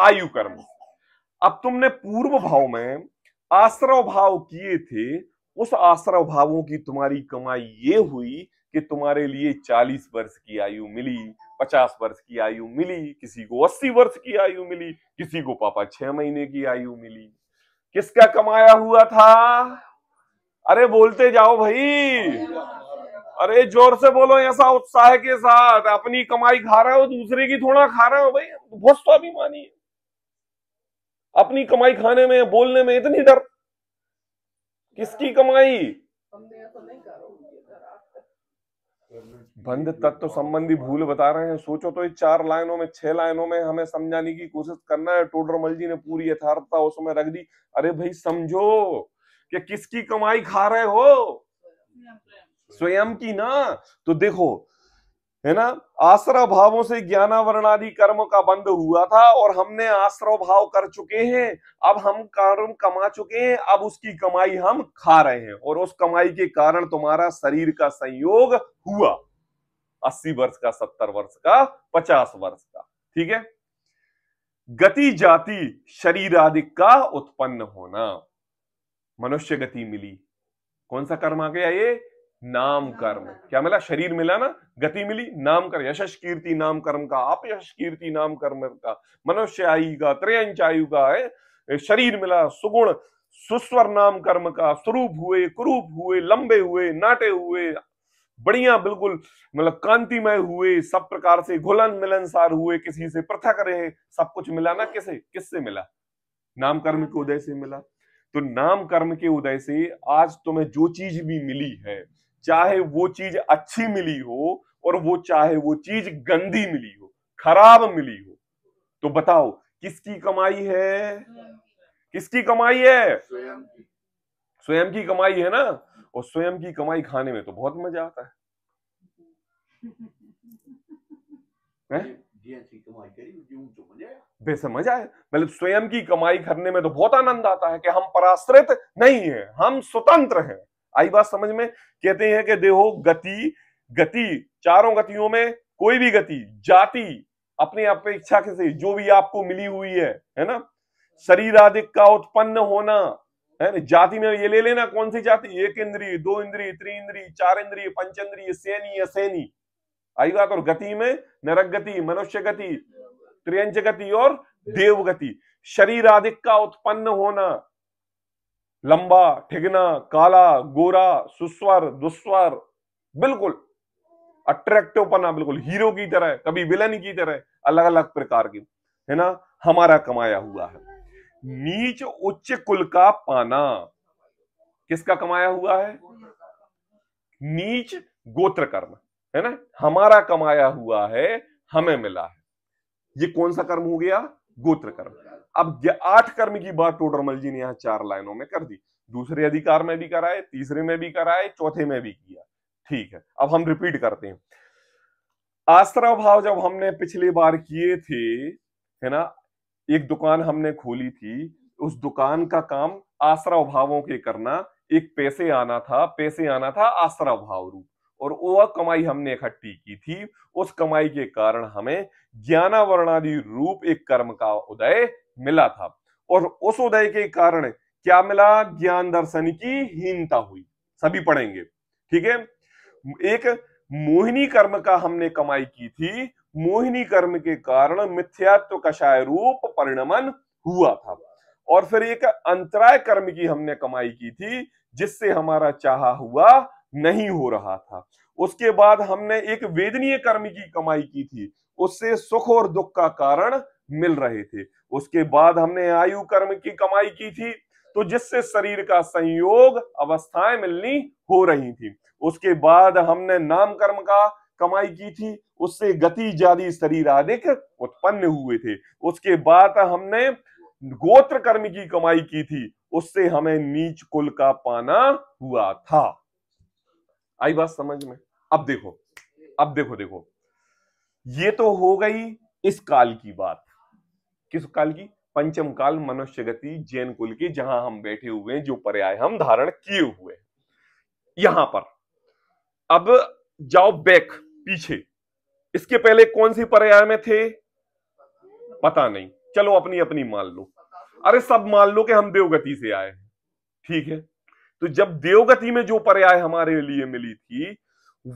आयु कर्म अब तुमने पूर्व भाव में आश्रव भाव किए थे उस आश्रव भावों की तुम्हारी कमाई ये हुई कि तुम्हारे लिए 40 वर्ष की आयु मिली 50 वर्ष की आयु मिली किसी को 80 वर्ष की आयु मिली किसी को पापा छह महीने की आयु मिली किसका कमाया हुआ था अरे बोलते जाओ भाई अरे जोर से बोलो ऐसा उत्साह के साथ अपनी कमाई खा रहे हो दूसरे की थोड़ा खा रहे हो भाई बहुत तो स्वाभिमानी है अपनी कमाई खाने में बोलने में इतनी डर किसकी कमाई बंद तत्व तो संबंधी भूल बता रहे हैं सोचो तो ये चार लाइनों में छह लाइनों में हमें समझाने की कोशिश करना है टोडरमल जी ने पूरी यथार्थता उसमें रख दी अरे भाई समझो कि किसकी कमाई खा रहे हो स्वयं की ना तो देखो है ना आश्रय भावों से ज्ञानावरण आदि कर्म का बंद हुआ था और हमने आश्रय भाव कर चुके हैं अब हम कर्म कमा चुके हैं अब उसकी कमाई हम खा रहे हैं और उस कमाई के कारण तुम्हारा शरीर का संयोग हुआ अस्सी वर्ष का सत्तर वर्ष का पचास वर्ष का ठीक है गति जाति शरीर आदि का उत्पन्न होना मनुष्य गति मिली कौन सा कर्म आ गया ये नाम कर्म क्या मिला शरीर मिला ना गति मिली नाम कर्म यशस कीर्ति नाम कर्म का आप यश कीर्ति नाम कर्म का मनुष्य आयु का त्रयंच आयु का है शरीर मिला सुगुण सुस्वर नाम कर्म का स्वरूप हुए कुरूप हुए लंबे हुए नाटे हुए बढ़िया बिल्कुल मतलब कांतिमय हुए सब प्रकार से घुलन मिलनसार हुए किसी से पृथक रहे सब कुछ मिला ना किसे किससे मिला नाम कर्म के उदय से मिला तो नाम कर्म के उदय से आज तुम्हें जो चीज भी मिली है चाहे वो चीज अच्छी मिली हो और वो चाहे वो चीज गंदी मिली हो खराब मिली हो तो बताओ किसकी कमाई है किसकी कमाई है स्वयं की कमाई है ना और स्वयं की कमाई खाने में तो बहुत मजा आता है तो बेसमझ आए मतलब स्वयं की कमाई करने में तो बहुत आनंद आता है कि हम पराश्रित नहीं है हम स्वतंत्र हैं आई बात समझ में कहते हैं कि देहो गति गति चारों गतियों में कोई भी गति जाति अपने अपेक्षा से जो भी आपको मिली हुई है है ना शरीर आदि का उत्पन्न होना है ना जाति में ये ले लेना कौन सी जाति एक इंद्री दो इंद्री त्रि इंद्री चार इंद्री पंच इंद्री सैनी असैनी आई बात और गति में नरक गति मनुष्य गति त्रियंज गति और देव गति शरीर आदि का उत्पन्न होना लंबा ठिगना काला गोरा सुस्वर दुस्वर बिल्कुल अट्रैक्टिव पना बिल्कुल हीरो की तरह कभी विलन की तरह अलग अलग प्रकार की है ना हमारा कमाया हुआ है नीच उच्च कुल का पाना किसका कमाया हुआ है नीच गोत्र कर्म है ना हमारा कमाया हुआ है हमें मिला है ये कौन सा कर्म हो गया गोत्र कर्म अब आठ कर्म की बात टोडरमल जी ने यहाँ चार लाइनों में कर दी दूसरे अधिकार में भी कराए तीसरे में भी कराए चौथे में भी किया ठीक है अब हम रिपीट करते हैं आश्रा भाव जब हमने पिछली बार किए थे है ना एक दुकान हमने खोली थी उस दुकान का काम आश्रा भावों के करना एक पैसे आना था पैसे आना था आश्रा भाव रूप और वह कमाई हमने इकट्ठी की थी उस कमाई के कारण हमें ज्ञानावरणादि रूप एक कर्म का उदय मिला था और उस उदय के कारण क्या मिला ज्ञान दर्शन की हीनता हुई सभी पढ़ेंगे ठीक है एक मोहिनी कर्म का हमने कमाई की थी मोहिनी कर्म के कारण मिथ्यात्व कषाय रूप परिणमन हुआ था और फिर एक अंतराय कर्म की हमने कमाई की थी जिससे हमारा चाहा हुआ नहीं हो रहा था उसके बाद हमने एक वेदनीय कर्म की कमाई की थी उससे सुख और दुख का कारण मिल रहे थे उसके बाद हमने आयु कर्म की कमाई की थी तो जिससे शरीर का संयोग अवस्थाएं मिलनी हो रही थी उसके बाद हमने नाम कर्म का कमाई की थी उससे गति जारी शरीर अधिक उत्पन्न हुए थे उसके बाद हमने गोत्र कर्म की कमाई की थी उससे हमें नीच कुल का पाना हुआ था आई बात समझ में अब देखो अब देखो देखो ये तो हो गई इस काल की बात किस काल की पंचम काल मनुष्य गति जैन कुल की जहां हम बैठे हुए हैं जो पर्याय हम धारण किए हुए हैं यहां पर अब जाओ बैक पीछे इसके पहले कौन सी पर्याय में थे पता नहीं चलो अपनी अपनी मान लो अरे सब मान लो कि हम देवगति से आए हैं ठीक है तो जब देवगति में जो पर्याय हमारे लिए मिली थी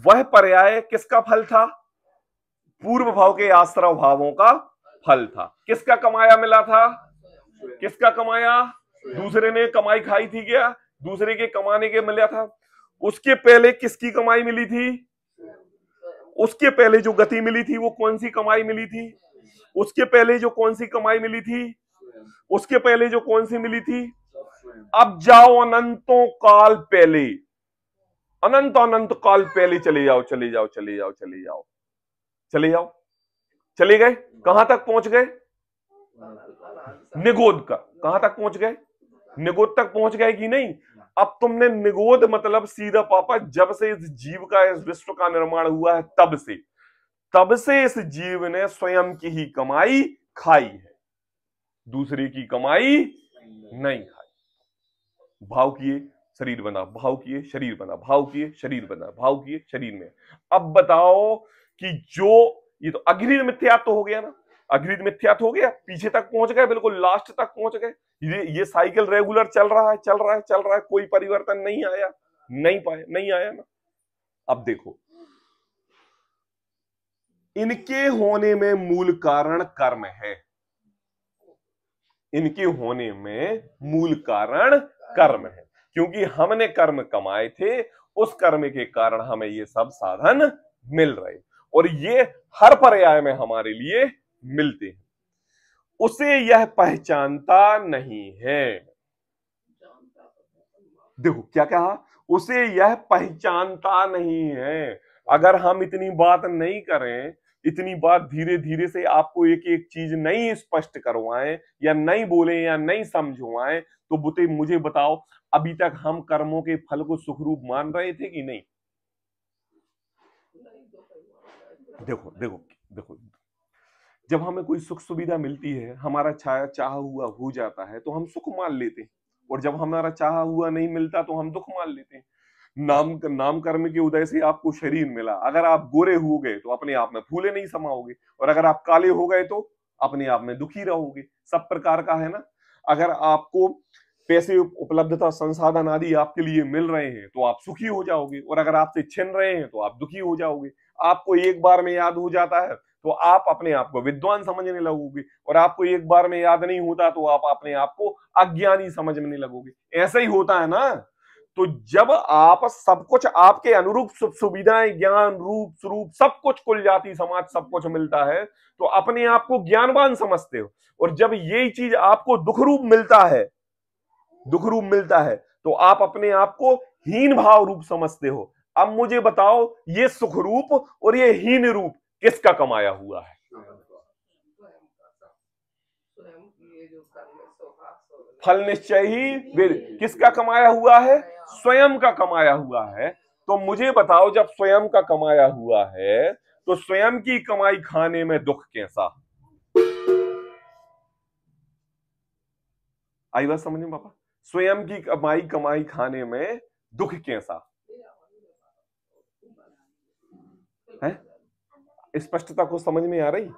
वह पर्याय किसका फल था पूर्व भाव के आश्रव भावों का फल था किसका कमाया मिला था किसका कमाया दूसरे ने कमाई खाई थी क्या दूसरे के कमाने के मिला था उसके पहले किसकी कमाई मिली थी उसके पहले जो गति मिली थी वो कौन सी कमाई मिली थी उसके पहले जो कौन सी कमाई मिली थी उसके पहले जो कौन सी मिली थी अब जाओ अनंतों काल पहले अनंत अनंत काल पहले चले जाओ चले जाओ चले जाओ चले जाओ चले जाओ चले गए कहां तक पहुंच गए निगोद का कहां तक पहुंच गए निगोद तक पहुंच गए कि नहीं अब तुमने निगोद मतलब सीधा पापा जब से इस जीव का इस विश्व का निर्माण हुआ है तब से तब से इस जीव ने स्वयं की ही कमाई खाई है दूसरे की कमाई नहीं खाई भाव किए शरीर बना भाव किए शरीर बना भाव किए शरीर बना भाव किए शरीर में अब बताओ कि जो ये तो अग्रिद मिथ्यात तो हो गया ना अग्रिद मिथ्यात हो गया पीछे तक पहुंच गए बिल्कुल लास्ट तक पहुंच गए ये ये साइकिल रेगुलर चल रहा है चल रहा है चल रहा है कोई परिवर्तन नहीं आया नहीं पाए नहीं आया ना अब देखो इनके होने में मूल कारण कर्म है इनके होने में मूल कारण कर्म है क्योंकि हमने कर्म कमाए थे उस कर्म के कारण हमें ये सब साधन मिल रहे और ये हर पर्याय में हमारे लिए मिलते हैं उसे यह पहचानता नहीं है देखो क्या कहा उसे यह पहचानता नहीं है अगर हम इतनी बात नहीं करें इतनी बात धीरे धीरे से आपको एक एक चीज नहीं स्पष्ट करवाएं या नहीं बोले या नहीं समझवाएं तो बुते मुझे बताओ अभी तक हम कर्मों के फल को सुखरूप मान रहे थे कि नहीं देखो देखो देखो जब हमें कोई सुख सुविधा मिलती है हमारा छाया चाह हुआ हो जाता है तो हम सुख मान लेते हैं और जब हमारा चाह हुआ नहीं मिलता तो हम दुख मान लेते हैं नाम नाम कर्म के उदय से आपको शरीर मिला अगर आप गोरे हो गए तो अपने आप में फूले नहीं समाओगे और अगर आप काले हो गए तो अपने आप में दुखी रहोगे सब प्रकार का है ना अगर आपको पैसे उपलब्धता संसाधन आदि आपके लिए मिल रहे हैं तो आप सुखी हो जाओगे और अगर आपसे छिन रहे हैं तो आप दुखी हो जाओगे आपको एक बार में याद हो जाता है तो आप अपने आप को विद्वान समझने लगोगे और आपको एक बार में याद नहीं होता तो आप अपने आप को अज्ञानी समझने लगोगे ऐसा ही होता है ना तो जब आप सब कुछ आपके अनुरूप सुख सुविधाएं ज्ञान रूप स्वरूप सब कुछ कुल जाति समाज सब कुछ मिलता है तो अपने आप को ज्ञानवान समझते हो और जब यही चीज आपको दुख रूप मिलता है दुख रूप मिलता है तो आप अपने आप को हीन भाव रूप समझते हो अब मुझे बताओ ये सुखरूप और ये हीन रूप किसका कमाया हुआ है फल निश्चय ही किसका कमाया हुआ है स्वयं का कमाया हुआ है तो मुझे बताओ जब स्वयं का कमाया हुआ है तो स्वयं की कमाई खाने में दुख कैसा आई बात समझ में पापा स्वयं की कमाई कमाई खाने में दुख कैसा है स्पष्टता को समझ में आ रही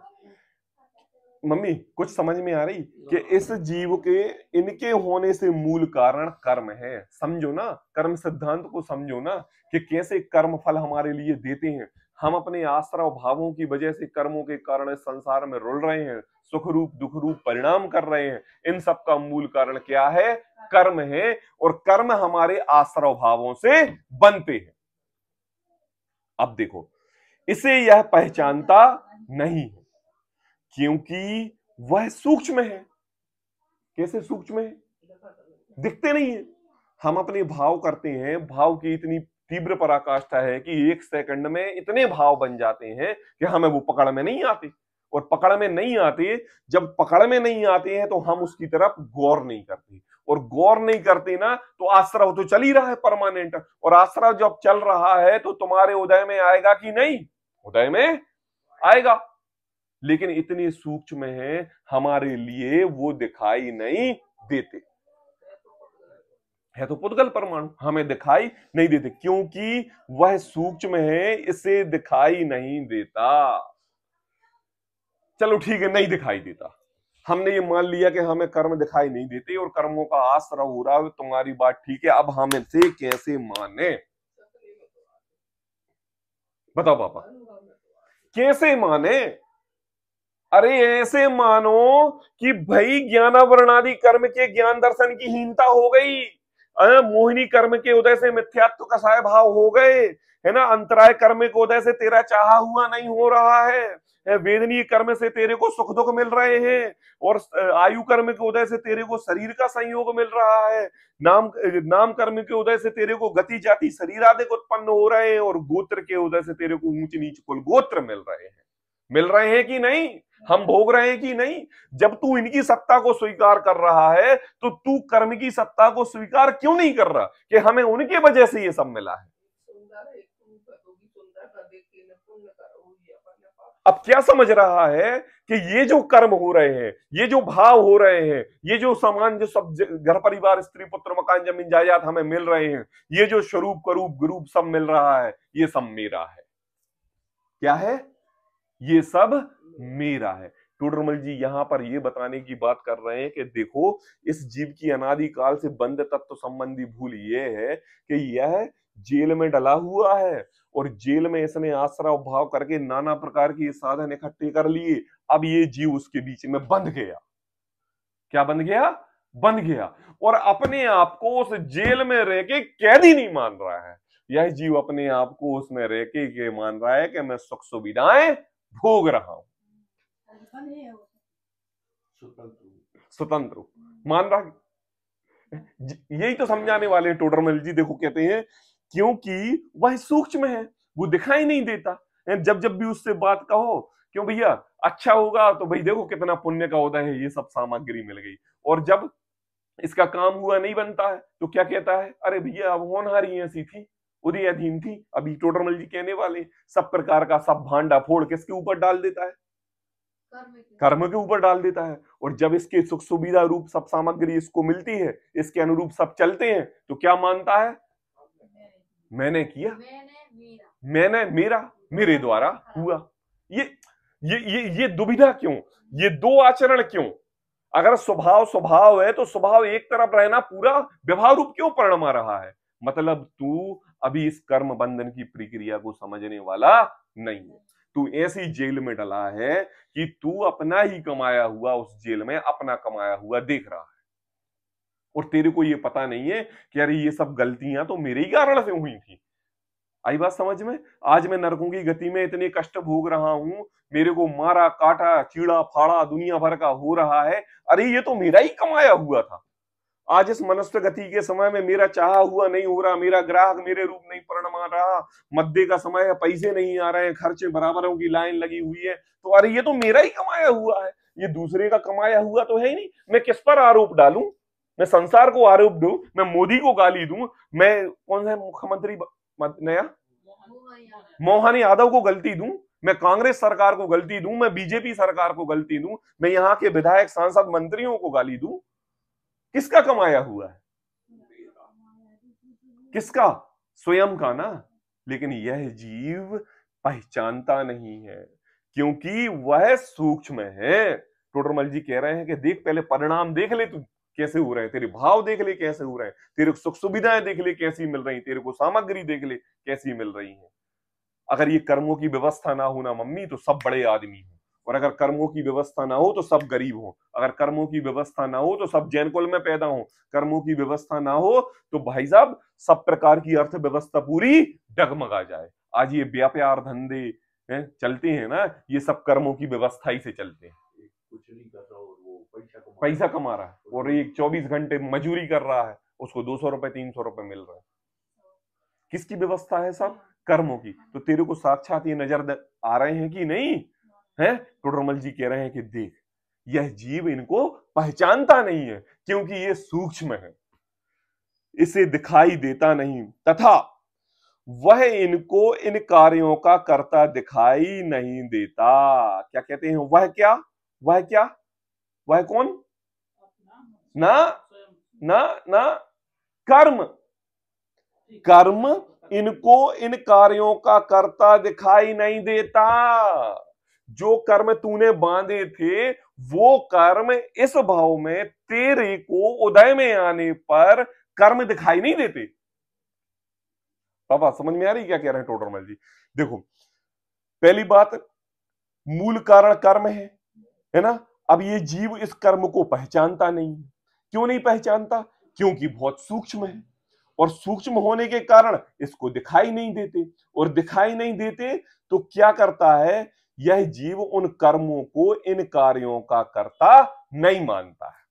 मम्मी कुछ समझ में आ रही कि हाँ। इस जीव के इनके होने से मूल कारण कर्म है समझो ना कर्म सिद्धांत को समझो ना कि कैसे कर्म फल हमारे लिए देते हैं हम अपने आश्रव भावों की वजह से कर्मों के कारण इस संसार में रुल रहे हैं सुख रूप दुख रूप परिणाम कर रहे हैं इन सब का मूल कारण क्या है कर्म है और कर्म हमारे आश्रव भावों से बनते हैं अब देखो इसे यह पहचानता नहीं है क्योंकि वह सूक्ष्म है कैसे सूक्ष्म है दिखते नहीं है हम अपने भाव करते हैं भाव की इतनी तीव्र पराकाष्ठा है कि एक सेकंड में इतने भाव बन जाते हैं कि हमें वो पकड़ में नहीं आते और पकड़ में नहीं आते जब पकड़ में नहीं आते हैं तो हम उसकी तरफ गौर नहीं करते और गौर नहीं करते ना तो आश्रव तो चल ही रहा है परमानेंट और आश्रव जब चल रहा है तो तुम्हारे उदय में आएगा कि नहीं उदय में आएगा लेकिन इतने सूक्ष्म है हमारे लिए वो दिखाई नहीं देते है तो पुद्गल परमाणु हमें दिखाई नहीं देते क्योंकि वह सूक्ष्म है इसे दिखाई नहीं देता चलो ठीक है नहीं दिखाई देता हमने ये मान लिया कि हमें कर्म दिखाई नहीं देते और कर्मों का आश्रय हो रहा है तुम्हारी बात ठीक है अब हम इसे कैसे माने बताओ पापा कैसे माने अरे ऐसे मानो कि भाई ज्ञानावरण आदि कर्म के ज्ञान दर्शन की हीनता हो गई मोहिनी कर्म के उदय से मिथ्यात्व साय भाव हो गए है ना अंतराय कर्म के उदय से तेरा चाहा हुआ नहीं हो रहा है वेदनीय कर्म से तेरे को सुख दुख मिल रहे हैं और आयु कर्म के उदय से तेरे को शरीर का संयोग मिल रहा है नाम नाम कर्म के उदय से तेरे को गति जाति शरीर आदि उत्पन्न हो रहे हैं और गोत्र के उदय से तेरे को ऊंच नीच कुल गोत्र मिल रहे हैं मिल रहे हैं कि नहीं हम भोग रहे हैं कि नहीं जब तू इनकी सत्ता को स्वीकार कर रहा है तो तू कर्म की सत्ता को स्वीकार क्यों नहीं कर रहा कि हमें उनके वजह से ये सब मिला है अब क्या समझ रहा है कि ये जो कर्म हो रहे हैं ये जो भाव हो रहे हैं ये जो सामान जो सब घर परिवार स्त्री पुत्र मकान जमीन जायदाद हमें मिल रहे हैं ये जो स्वरूप करूप ग्रूप सब मिल रहा है ये सब मेरा है क्या है ये सब मेरा है टोडरमल जी यहां पर यह बताने की बात कर रहे हैं कि देखो इस जीव की अनादिकाल से बंद तत्व संबंधी भूल ये है कि यह जेल में डला हुआ है और जेल में इसने आसरा भाव करके नाना प्रकार के साधन इकट्ठे कर लिए अब ये जीव उसके बीच में बंध गया क्या बंद गया बन गया और अपने आप को उस जेल में रह के कैदी नहीं मान रहा है यह जीव अपने आप को उसमें रह के ये मान रहा है कि मैं सुख सुविधाएं भोग रहा हूं स्वतंत्र मान रहा यही तो समझाने वाले टोडरमल जी देखो कहते हैं क्योंकि वह सूक्ष्म है वो दिखाई नहीं देता जब जब भी उससे बात कहो क्यों भैया अच्छा होगा तो भाई देखो कितना पुण्य का होता है ये सब सामग्री मिल गई और जब इसका काम हुआ नहीं बनता है तो क्या कहता है अरे भैया अब होनहारी ऐसी थी उदय अधीन थी अभी टोटरमल जी कहने वाले सब प्रकार का सब भांडा फोड़ किसके ऊपर डाल देता है कर्म के ऊपर डाल देता है और जब इसके सुख सुविधा रूप सब सामग्री इसको मिलती है इसके अनुरूप सब चलते हैं तो क्या मानता है मैंने किया मैंने मेरा मेरे हाँ। द्वारा हुआ ये ये ये ये दुविधा क्यों ये दो आचरण क्यों अगर स्वभाव स्वभाव है तो स्वभाव एक तरफ रहना पूरा व्यवहार रूप क्यों परिणाम आ रहा है मतलब तू अभी इस कर्म बंधन की प्रक्रिया को समझने वाला नहीं है तू ऐसी जेल में डला है कि तू अपना ही कमाया हुआ उस जेल में अपना कमाया हुआ देख रहा है और तेरे को ये पता नहीं है कि अरे ये सब गलतियां तो मेरे ही कारण से हुई थी आई बात समझ में आज मैं नरकों की गति में इतने कष्ट भोग रहा हूं मेरे को मारा काटा चीड़ा फाड़ा दुनिया भर का हो रहा है अरे ये तो मेरा ही कमाया हुआ था आज इस मनस्थ गति के समय में मेरा चाहा हुआ नहीं हो रहा मेरा ग्राहक मेरे रूप नहीं परिणमा रहा मध्य का समय है पैसे नहीं आ रहे हैं खर्चे बराबरों की लाइन लगी हुई है तो अरे ये तो मेरा ही कमाया हुआ है ये दूसरे का कमाया हुआ तो है ही नहीं मैं किस पर आरोप डालूं मैं संसार को आरोप दू मैं मोदी को गाली दू मैं कौन सा मुख्यमंत्री नया मोहन यादव को गलती दू मैं कांग्रेस सरकार को गलती दू मैं बीजेपी सरकार को गलती दू मैं यहाँ के विधायक सांसद मंत्रियों को गाली दू किसका कमाया हुआ है किसका स्वयं का ना लेकिन यह जीव पहचानता नहीं है क्योंकि वह सूक्ष्म है टोटरमल जी कह रहे हैं कि देख पहले परिणाम देख ले तू कैसे हो रहे हैं तेरे भाव देख ले कैसे हो रहे हैं तेरे को सुख सुविधाएं देख ले कैसी मिल रही तेरे को सामग्री देख ले कैसी मिल रही है अगर ये कर्मों की व्यवस्था ना हो ना मम्मी तो सब बड़े आदमी हो और अगर कर्मों की व्यवस्था ना हो तो सब गरीब हो अगर कर्मों की व्यवस्था ना हो तो सब जैन कुल में पैदा हो कर्मों की व्यवस्था ना हो तो भाई साहब सब प्रकार की अर्थव्यवस्था पूरी डगमगा जाए आज ये व्यापार धंधे चलते हैं ना ये सब कर्मों की व्यवस्था ही से चलते हैं कुछ नहीं कर पैसा कमा रहा है और एक चौबीस घंटे मजूरी कर रहा है उसको दो सौ रुपए तीन सौ रुपए मिल रहा है किसकी व्यवस्था है सब हाँ। कर्मों की हाँ। तो तेरे को साक्षात ये नजर आ रहे हैं कि नहीं हाँ। है टोडरमल तो जी कह रहे हैं कि देख यह जीव इनको पहचानता नहीं है क्योंकि ये सूक्ष्म है इसे दिखाई देता नहीं तथा वह इनको इन कार्यों का करता दिखाई नहीं देता क्या कहते हैं वह क्या वह क्या वह कौन ना ना ना कर्म कर्म इनको इन कार्यों का कर्ता दिखाई नहीं देता जो कर्म तूने बांधे थे वो कर्म इस भाव में तेरे को उदय में आने पर कर्म दिखाई नहीं देते पापा समझ में आ रही क्या कह रहे हैं टोडरमल जी देखो पहली बात मूल कारण कर्म है है ना अब ये जीव इस कर्म को पहचानता नहीं क्यों नहीं पहचानता क्योंकि बहुत सूक्ष्म है और सूक्ष्म होने के कारण इसको दिखाई नहीं देते और दिखाई नहीं देते तो क्या करता है यह जीव उन कर्मों को इन कार्यों का करता नहीं मानता है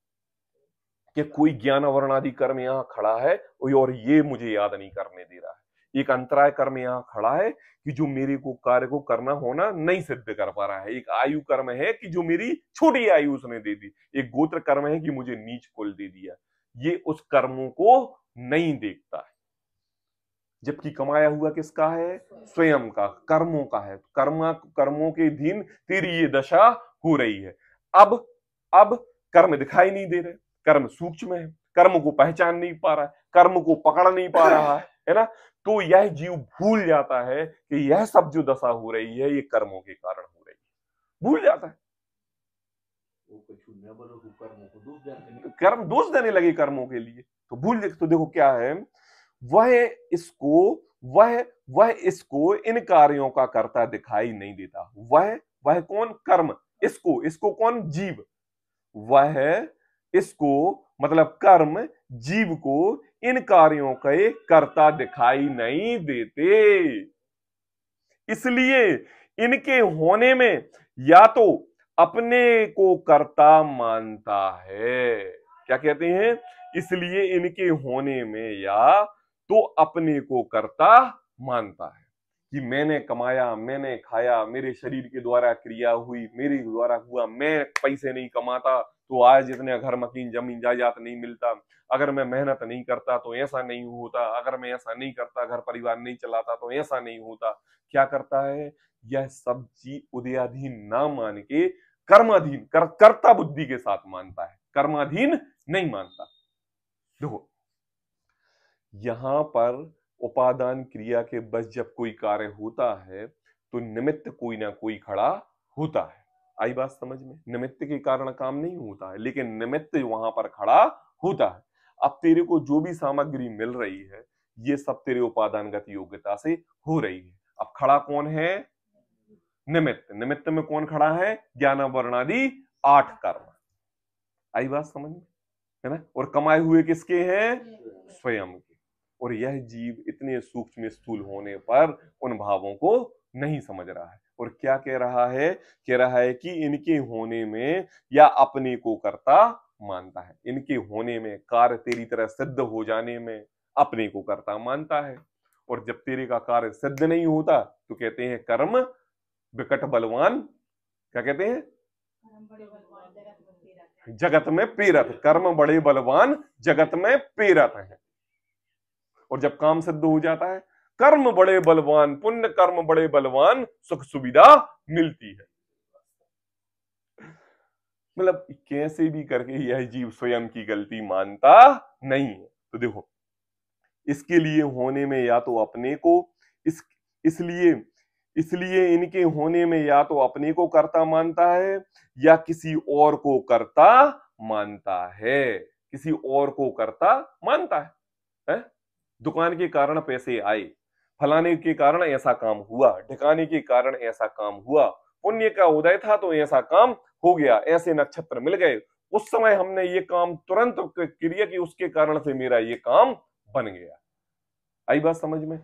कि कोई ज्ञान वर्णादि कर्म यहां खड़ा है और ये मुझे याद नहीं करने दे रहा है एक अंतराय कर्म यहाँ खड़ा है कि जो मेरे को कार्य को करना होना नहीं सिद्ध कर पा रहा है एक आयु कर्म है कि जो मेरी छोटी आयु उसने दे दी एक गोत्र कर्म है कि मुझे नीच कुल दे दिया ये उस कर्मों को नहीं देखता है जबकि कमाया हुआ किसका है स्वयं का कर्मों का है कर्मा कर्मों के दिन तेरी ये दशा हो रही है अब अब कर्म दिखाई नहीं दे रहे कर्म सूक्ष्म है कर्म को पहचान नहीं पा रहा है कर्म को पकड़ नहीं पा रहा है है ना तो यह जीव भूल जाता है कि यह सब जो दशा हो रही है ये कर्मों के कारण हो रही है भूल जाता है कर्म दोष देने लगे कर्मों के लिए तो भूल तो देखो क्या है वह इसको वह वह इसको इन कार्यों का करता दिखाई नहीं देता वह वह कौन कर्म इसको इसको कौन जीव वह इसको मतलब कर्म जीव को इन कार्यों के कर्ता दिखाई नहीं देते इसलिए इनके होने में या तो अपने को कर्ता मानता है क्या कहते हैं इसलिए इनके होने में या तो अपने को कर्ता मानता है कि मैंने कमाया मैंने खाया मेरे शरीर के द्वारा क्रिया हुई मेरे द्वारा हुआ मैं पैसे नहीं कमाता तो आज इतने घर मकीन जमीन जायदाद नहीं मिलता अगर मैं मेहनत नहीं करता तो ऐसा नहीं होता अगर मैं ऐसा नहीं करता घर परिवार नहीं चलाता तो ऐसा नहीं होता क्या करता है यह सब चीज उदयाधीन ना मान के कर्माधीन कर, कर्ता बुद्धि के साथ मानता है कर्माधीन नहीं मानता देखो यहां पर उपादान क्रिया के बस जब कोई कार्य होता है तो निमित्त कोई ना कोई खड़ा होता है आई बात समझ में निमित्त के कारण काम नहीं होता है लेकिन निमित्त वहां पर खड़ा होता है अब तेरे को जो भी सामग्री मिल रही है ये सब तेरे गति योग्यता से हो रही है अब खड़ा कौन है निमित्त निमित्त में कौन खड़ा है ज्ञान वर्णादि आठ कर्म आई बात समझ में है ना और कमाए हुए किसके हैं स्वयं के और यह जीव इतने सूक्ष्म स्थूल होने पर उन भावों को नहीं समझ रहा है और क्या कह रहा है कह रहा है कि इनके होने में या अपने को करता मानता है इनके होने में कार्य तेरी तरह सिद्ध हो जाने में अपने को करता मानता है और जब तेरे का कार्य सिद्ध नहीं होता तो कहते हैं कर्म विकट बलवान क्या कहते हैं जगत में पेरत कर्म बड़े बलवान जगत में पेरत है और जब काम सिद्ध हो जाता है कर्म बड़े बलवान पुण्य कर्म बड़े बलवान सुख सुविधा मिलती है मतलब कैसे भी करके यह जीव स्वयं की गलती मानता नहीं है तो देखो इसके लिए होने में या तो अपने को इस इसलिए इसलिए इनके होने में या तो अपने को करता मानता है या किसी और को करता मानता है किसी और को करता मानता है, है? दुकान के कारण पैसे आए फलाने के कारण ऐसा काम हुआ ढिकाने के कारण ऐसा काम हुआ पुण्य का उदय था तो ऐसा काम हो गया ऐसे नक्षत्र मिल गए उस समय हमने ये काम तुरंत क्रिया की उसके कारण से मेरा ये काम बन गया आई बात समझ में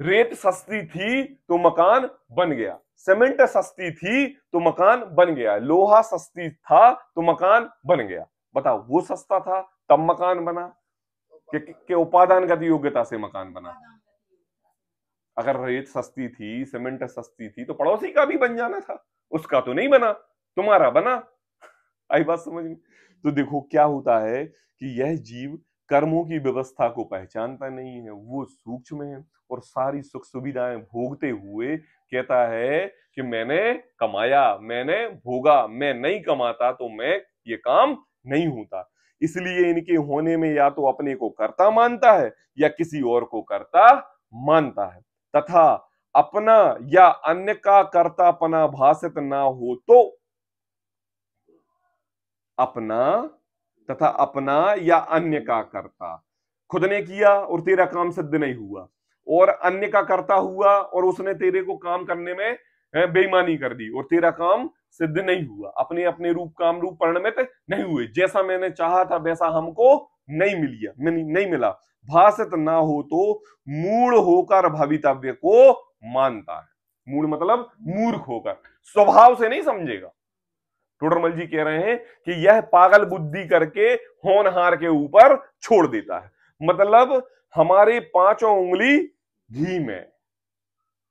रेत सस्ती थी तो मकान बन गया सीमेंट सस्ती थी तो मकान बन गया लोहा सस्ती था तो मकान बन गया बताओ वो सस्ता था तब मकान बना के, के उपादान गति योग्यता से मकान बना अगर रेत सस्ती थी सीमेंट सस्ती थी तो पड़ोसी का भी बन जाना था उसका तो नहीं बना तुम्हारा बना आई बात समझ में तो देखो क्या होता है कि यह जीव कर्मों की व्यवस्था को पहचानता नहीं है वो सूक्ष्म है और सारी सुख सुविधाएं भोगते हुए कहता है कि मैंने कमाया मैंने भोगा मैं नहीं कमाता तो मैं ये काम नहीं होता इसलिए इनके होने में या तो अपने को करता मानता है या किसी और को करता मानता है तथा अपना या अन्य का कर्तापना भाषित ना हो तो अपना तथा अपना या अन्य का कर्ता खुद ने किया और तेरा काम सिद्ध नहीं हुआ और अन्य का कर्ता हुआ और उसने तेरे को काम करने में बेईमानी कर दी और तेरा काम सिद्ध नहीं हुआ अपने अपने रूप काम रूप परिणमित नहीं हुए जैसा मैंने चाहा था वैसा हमको नहीं मिलिया नहीं मिला भाषित ना हो तो मूल होकर भवितव्य को मानता है मूल मतलब मूर्ख होकर स्वभाव से नहीं समझेगा टोडरमल जी कह रहे हैं कि यह पागल बुद्धि करके होनहार के ऊपर छोड़ देता है मतलब हमारे पांचों उंगली घी में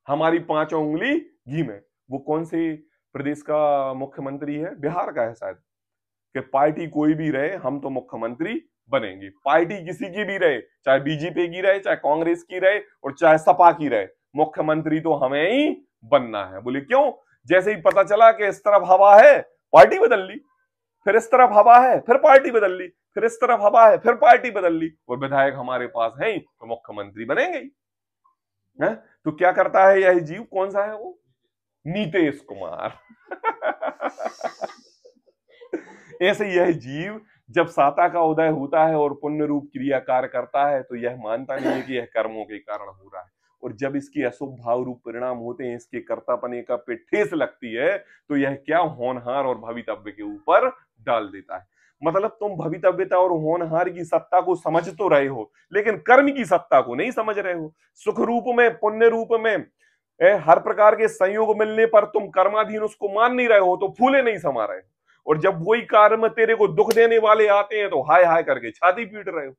हमारी पांचों उंगली घी में वो कौन से प्रदेश का मुख्यमंत्री है बिहार का है शायद कि पार्टी कोई भी रहे हम तो मुख्यमंत्री बनेंगे पार्टी किसी की भी रहे चाहे बीजेपी की रहे चाहे कांग्रेस की रहे और चाहे सपा की रहे मुख्यमंत्री तो हमें ही बनना है बोले क्यों जैसे ही पता चला कि इस तरफ हवा है पार्टी बदल ली फिर इस तरफ हवा है फिर पार्टी बदल ली फिर इस तरफ हवा है फिर पार्टी बदल ली और विधायक हमारे पास है तो मुख्यमंत्री बनेंगे है? तो क्या करता है यह जीव कौन सा है वो नीतीश कुमार ऐसे यह जीव जब साता का उदय होता है और पुण्य रूप क्रिया कार्य करता है तो यह मानता नहीं है कि यह कर्मों के कारण हो रहा है और जब इसके अशुभ भाव रूप परिणाम होते हैं इसके कर्तापने का पे ठेस लगती है तो यह क्या होनहार और भवितव्य के ऊपर डाल देता है मतलब तुम भवितव्यता और होनहार की सत्ता को समझ तो रहे हो लेकिन कर्म की सत्ता को नहीं समझ रहे हो सुख रूप में पुण्य रूप में ए, हर प्रकार के संयोग मिलने पर तुम कर्माधीन उसको मान नहीं रहे हो तो फूले नहीं समा रहे हो और जब वही कार में तेरे को दुख देने वाले आते हैं तो हाय हाय करके छाती पीट रहे हो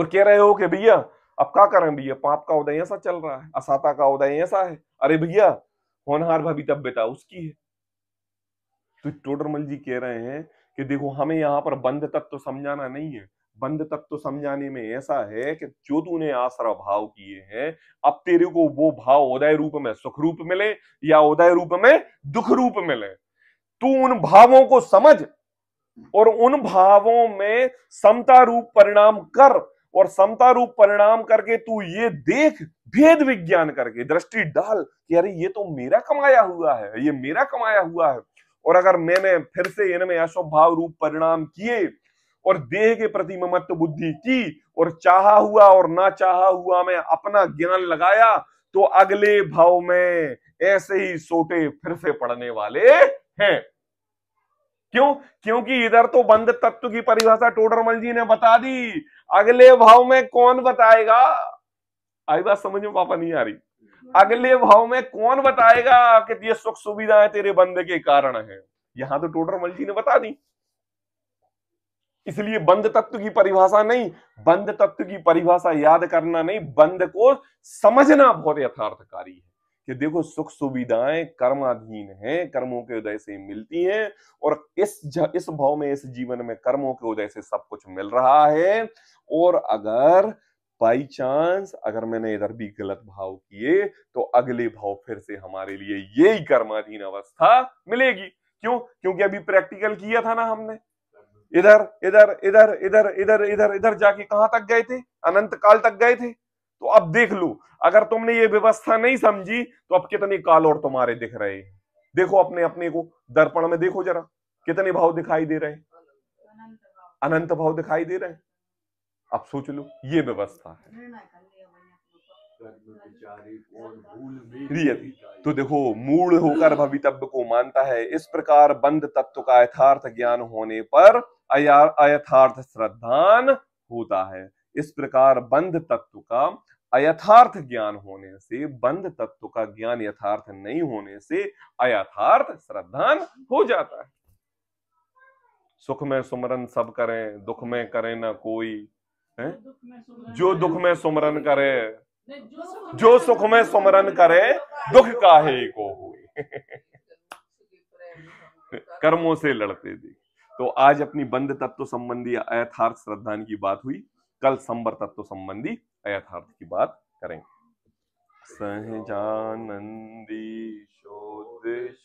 और कह रहे हो कि भैया अब क्या करें भैया पाप का उदय ऐसा चल रहा है असाता का उदय ऐसा है अरे भैया होनहार भाभी तब बेटा उसकी है तो टोडरमल जी कह रहे हैं कि देखो हमें यहाँ पर बंध तत्व तो समझाना नहीं है बंध तत्व तो समझाने में ऐसा है कि जो तूने आसरा भाव किए हैं अब तेरे को वो भाव उदय रूप में सुख रूप मिले या उदय रूप में दुख रूप मिले तू उन भावों को समझ और उन भावों में समता रूप परिणाम कर और समता रूप परिणाम करके तू ये देख भेद विज्ञान करके दृष्टि डाल कि अरे ये तो मेरा कमाया हुआ है ये मेरा कमाया हुआ है और अगर मैंने फिर से इनमें अशोभाव रूप परिणाम किए और देह के प्रति ममत्व बुद्धि की और चाहा हुआ और ना चाहा हुआ मैं अपना ज्ञान लगाया तो अगले भाव में ऐसे ही सोटे फिर से पड़ने वाले हैं क्यों क्योंकि इधर तो बंद तत्व की परिभाषा टोडरमल जी ने बता दी अगले भाव में कौन बताएगा आई बात समझ में पापा नहीं आ रही अगले भाव में कौन बताएगा कि ये सुख सुविधाएं तेरे बंद के कारण है यहां तो टोडरमल जी ने बता दी इसलिए बंद तत्व की परिभाषा नहीं बंद तत्व की परिभाषा याद करना नहीं बंद को समझना बहुत यथार्थकारी है कि देखो सुख सुविधाएं कर्माधीन हैं कर्मों के उदय से मिलती हैं और इस ज, इस भाव में इस जीवन में कर्मों के उदय से सब कुछ मिल रहा है और अगर बाई चांस अगर मैंने इधर भी गलत भाव किए तो अगले भाव फिर से हमारे लिए यही कर्माधीन अवस्था मिलेगी क्यों क्योंकि अभी प्रैक्टिकल किया था ना हमने इधर इधर इधर इधर इधर इधर इधर जाके कहां तक गए थे अनंत काल तक गए थे तो अब देख लो अगर तुमने ये व्यवस्था नहीं समझी तो अब कितने काल और तुम्हारे दिख रहे देखो अपने अपने को दर्पण में देखो जरा कितने भाव दिखाई दे रहे अनंत भाव दिखाई दे रहे अब सोच लो ये व्यवस्था है तो देखो मूल होकर भवितव्य को मानता है इस प्रकार बंद तत्व का यथार्थ ज्ञान होने पर अयथार्थ श्रद्धान होता है इस प्रकार बंद तत्व का अयथार्थ ज्ञान होने से बंध तत्व का ज्ञान यथार्थ नहीं होने से अयथार्थ श्रद्धान हो जाता है सुख में सुमरन सब करें दुख में करे ना कोई है जो दुख में सुमरन करे जो सुख में सुमरन करे दुख का हे को हो कर्मों से लड़ते थे तो आज अपनी बंद तत्व संबंधी अयथार्थ श्रद्धान की बात हुई कल संबर तत्व संबंधी यथार्थ की बात करेंगे सहजानंदी शोध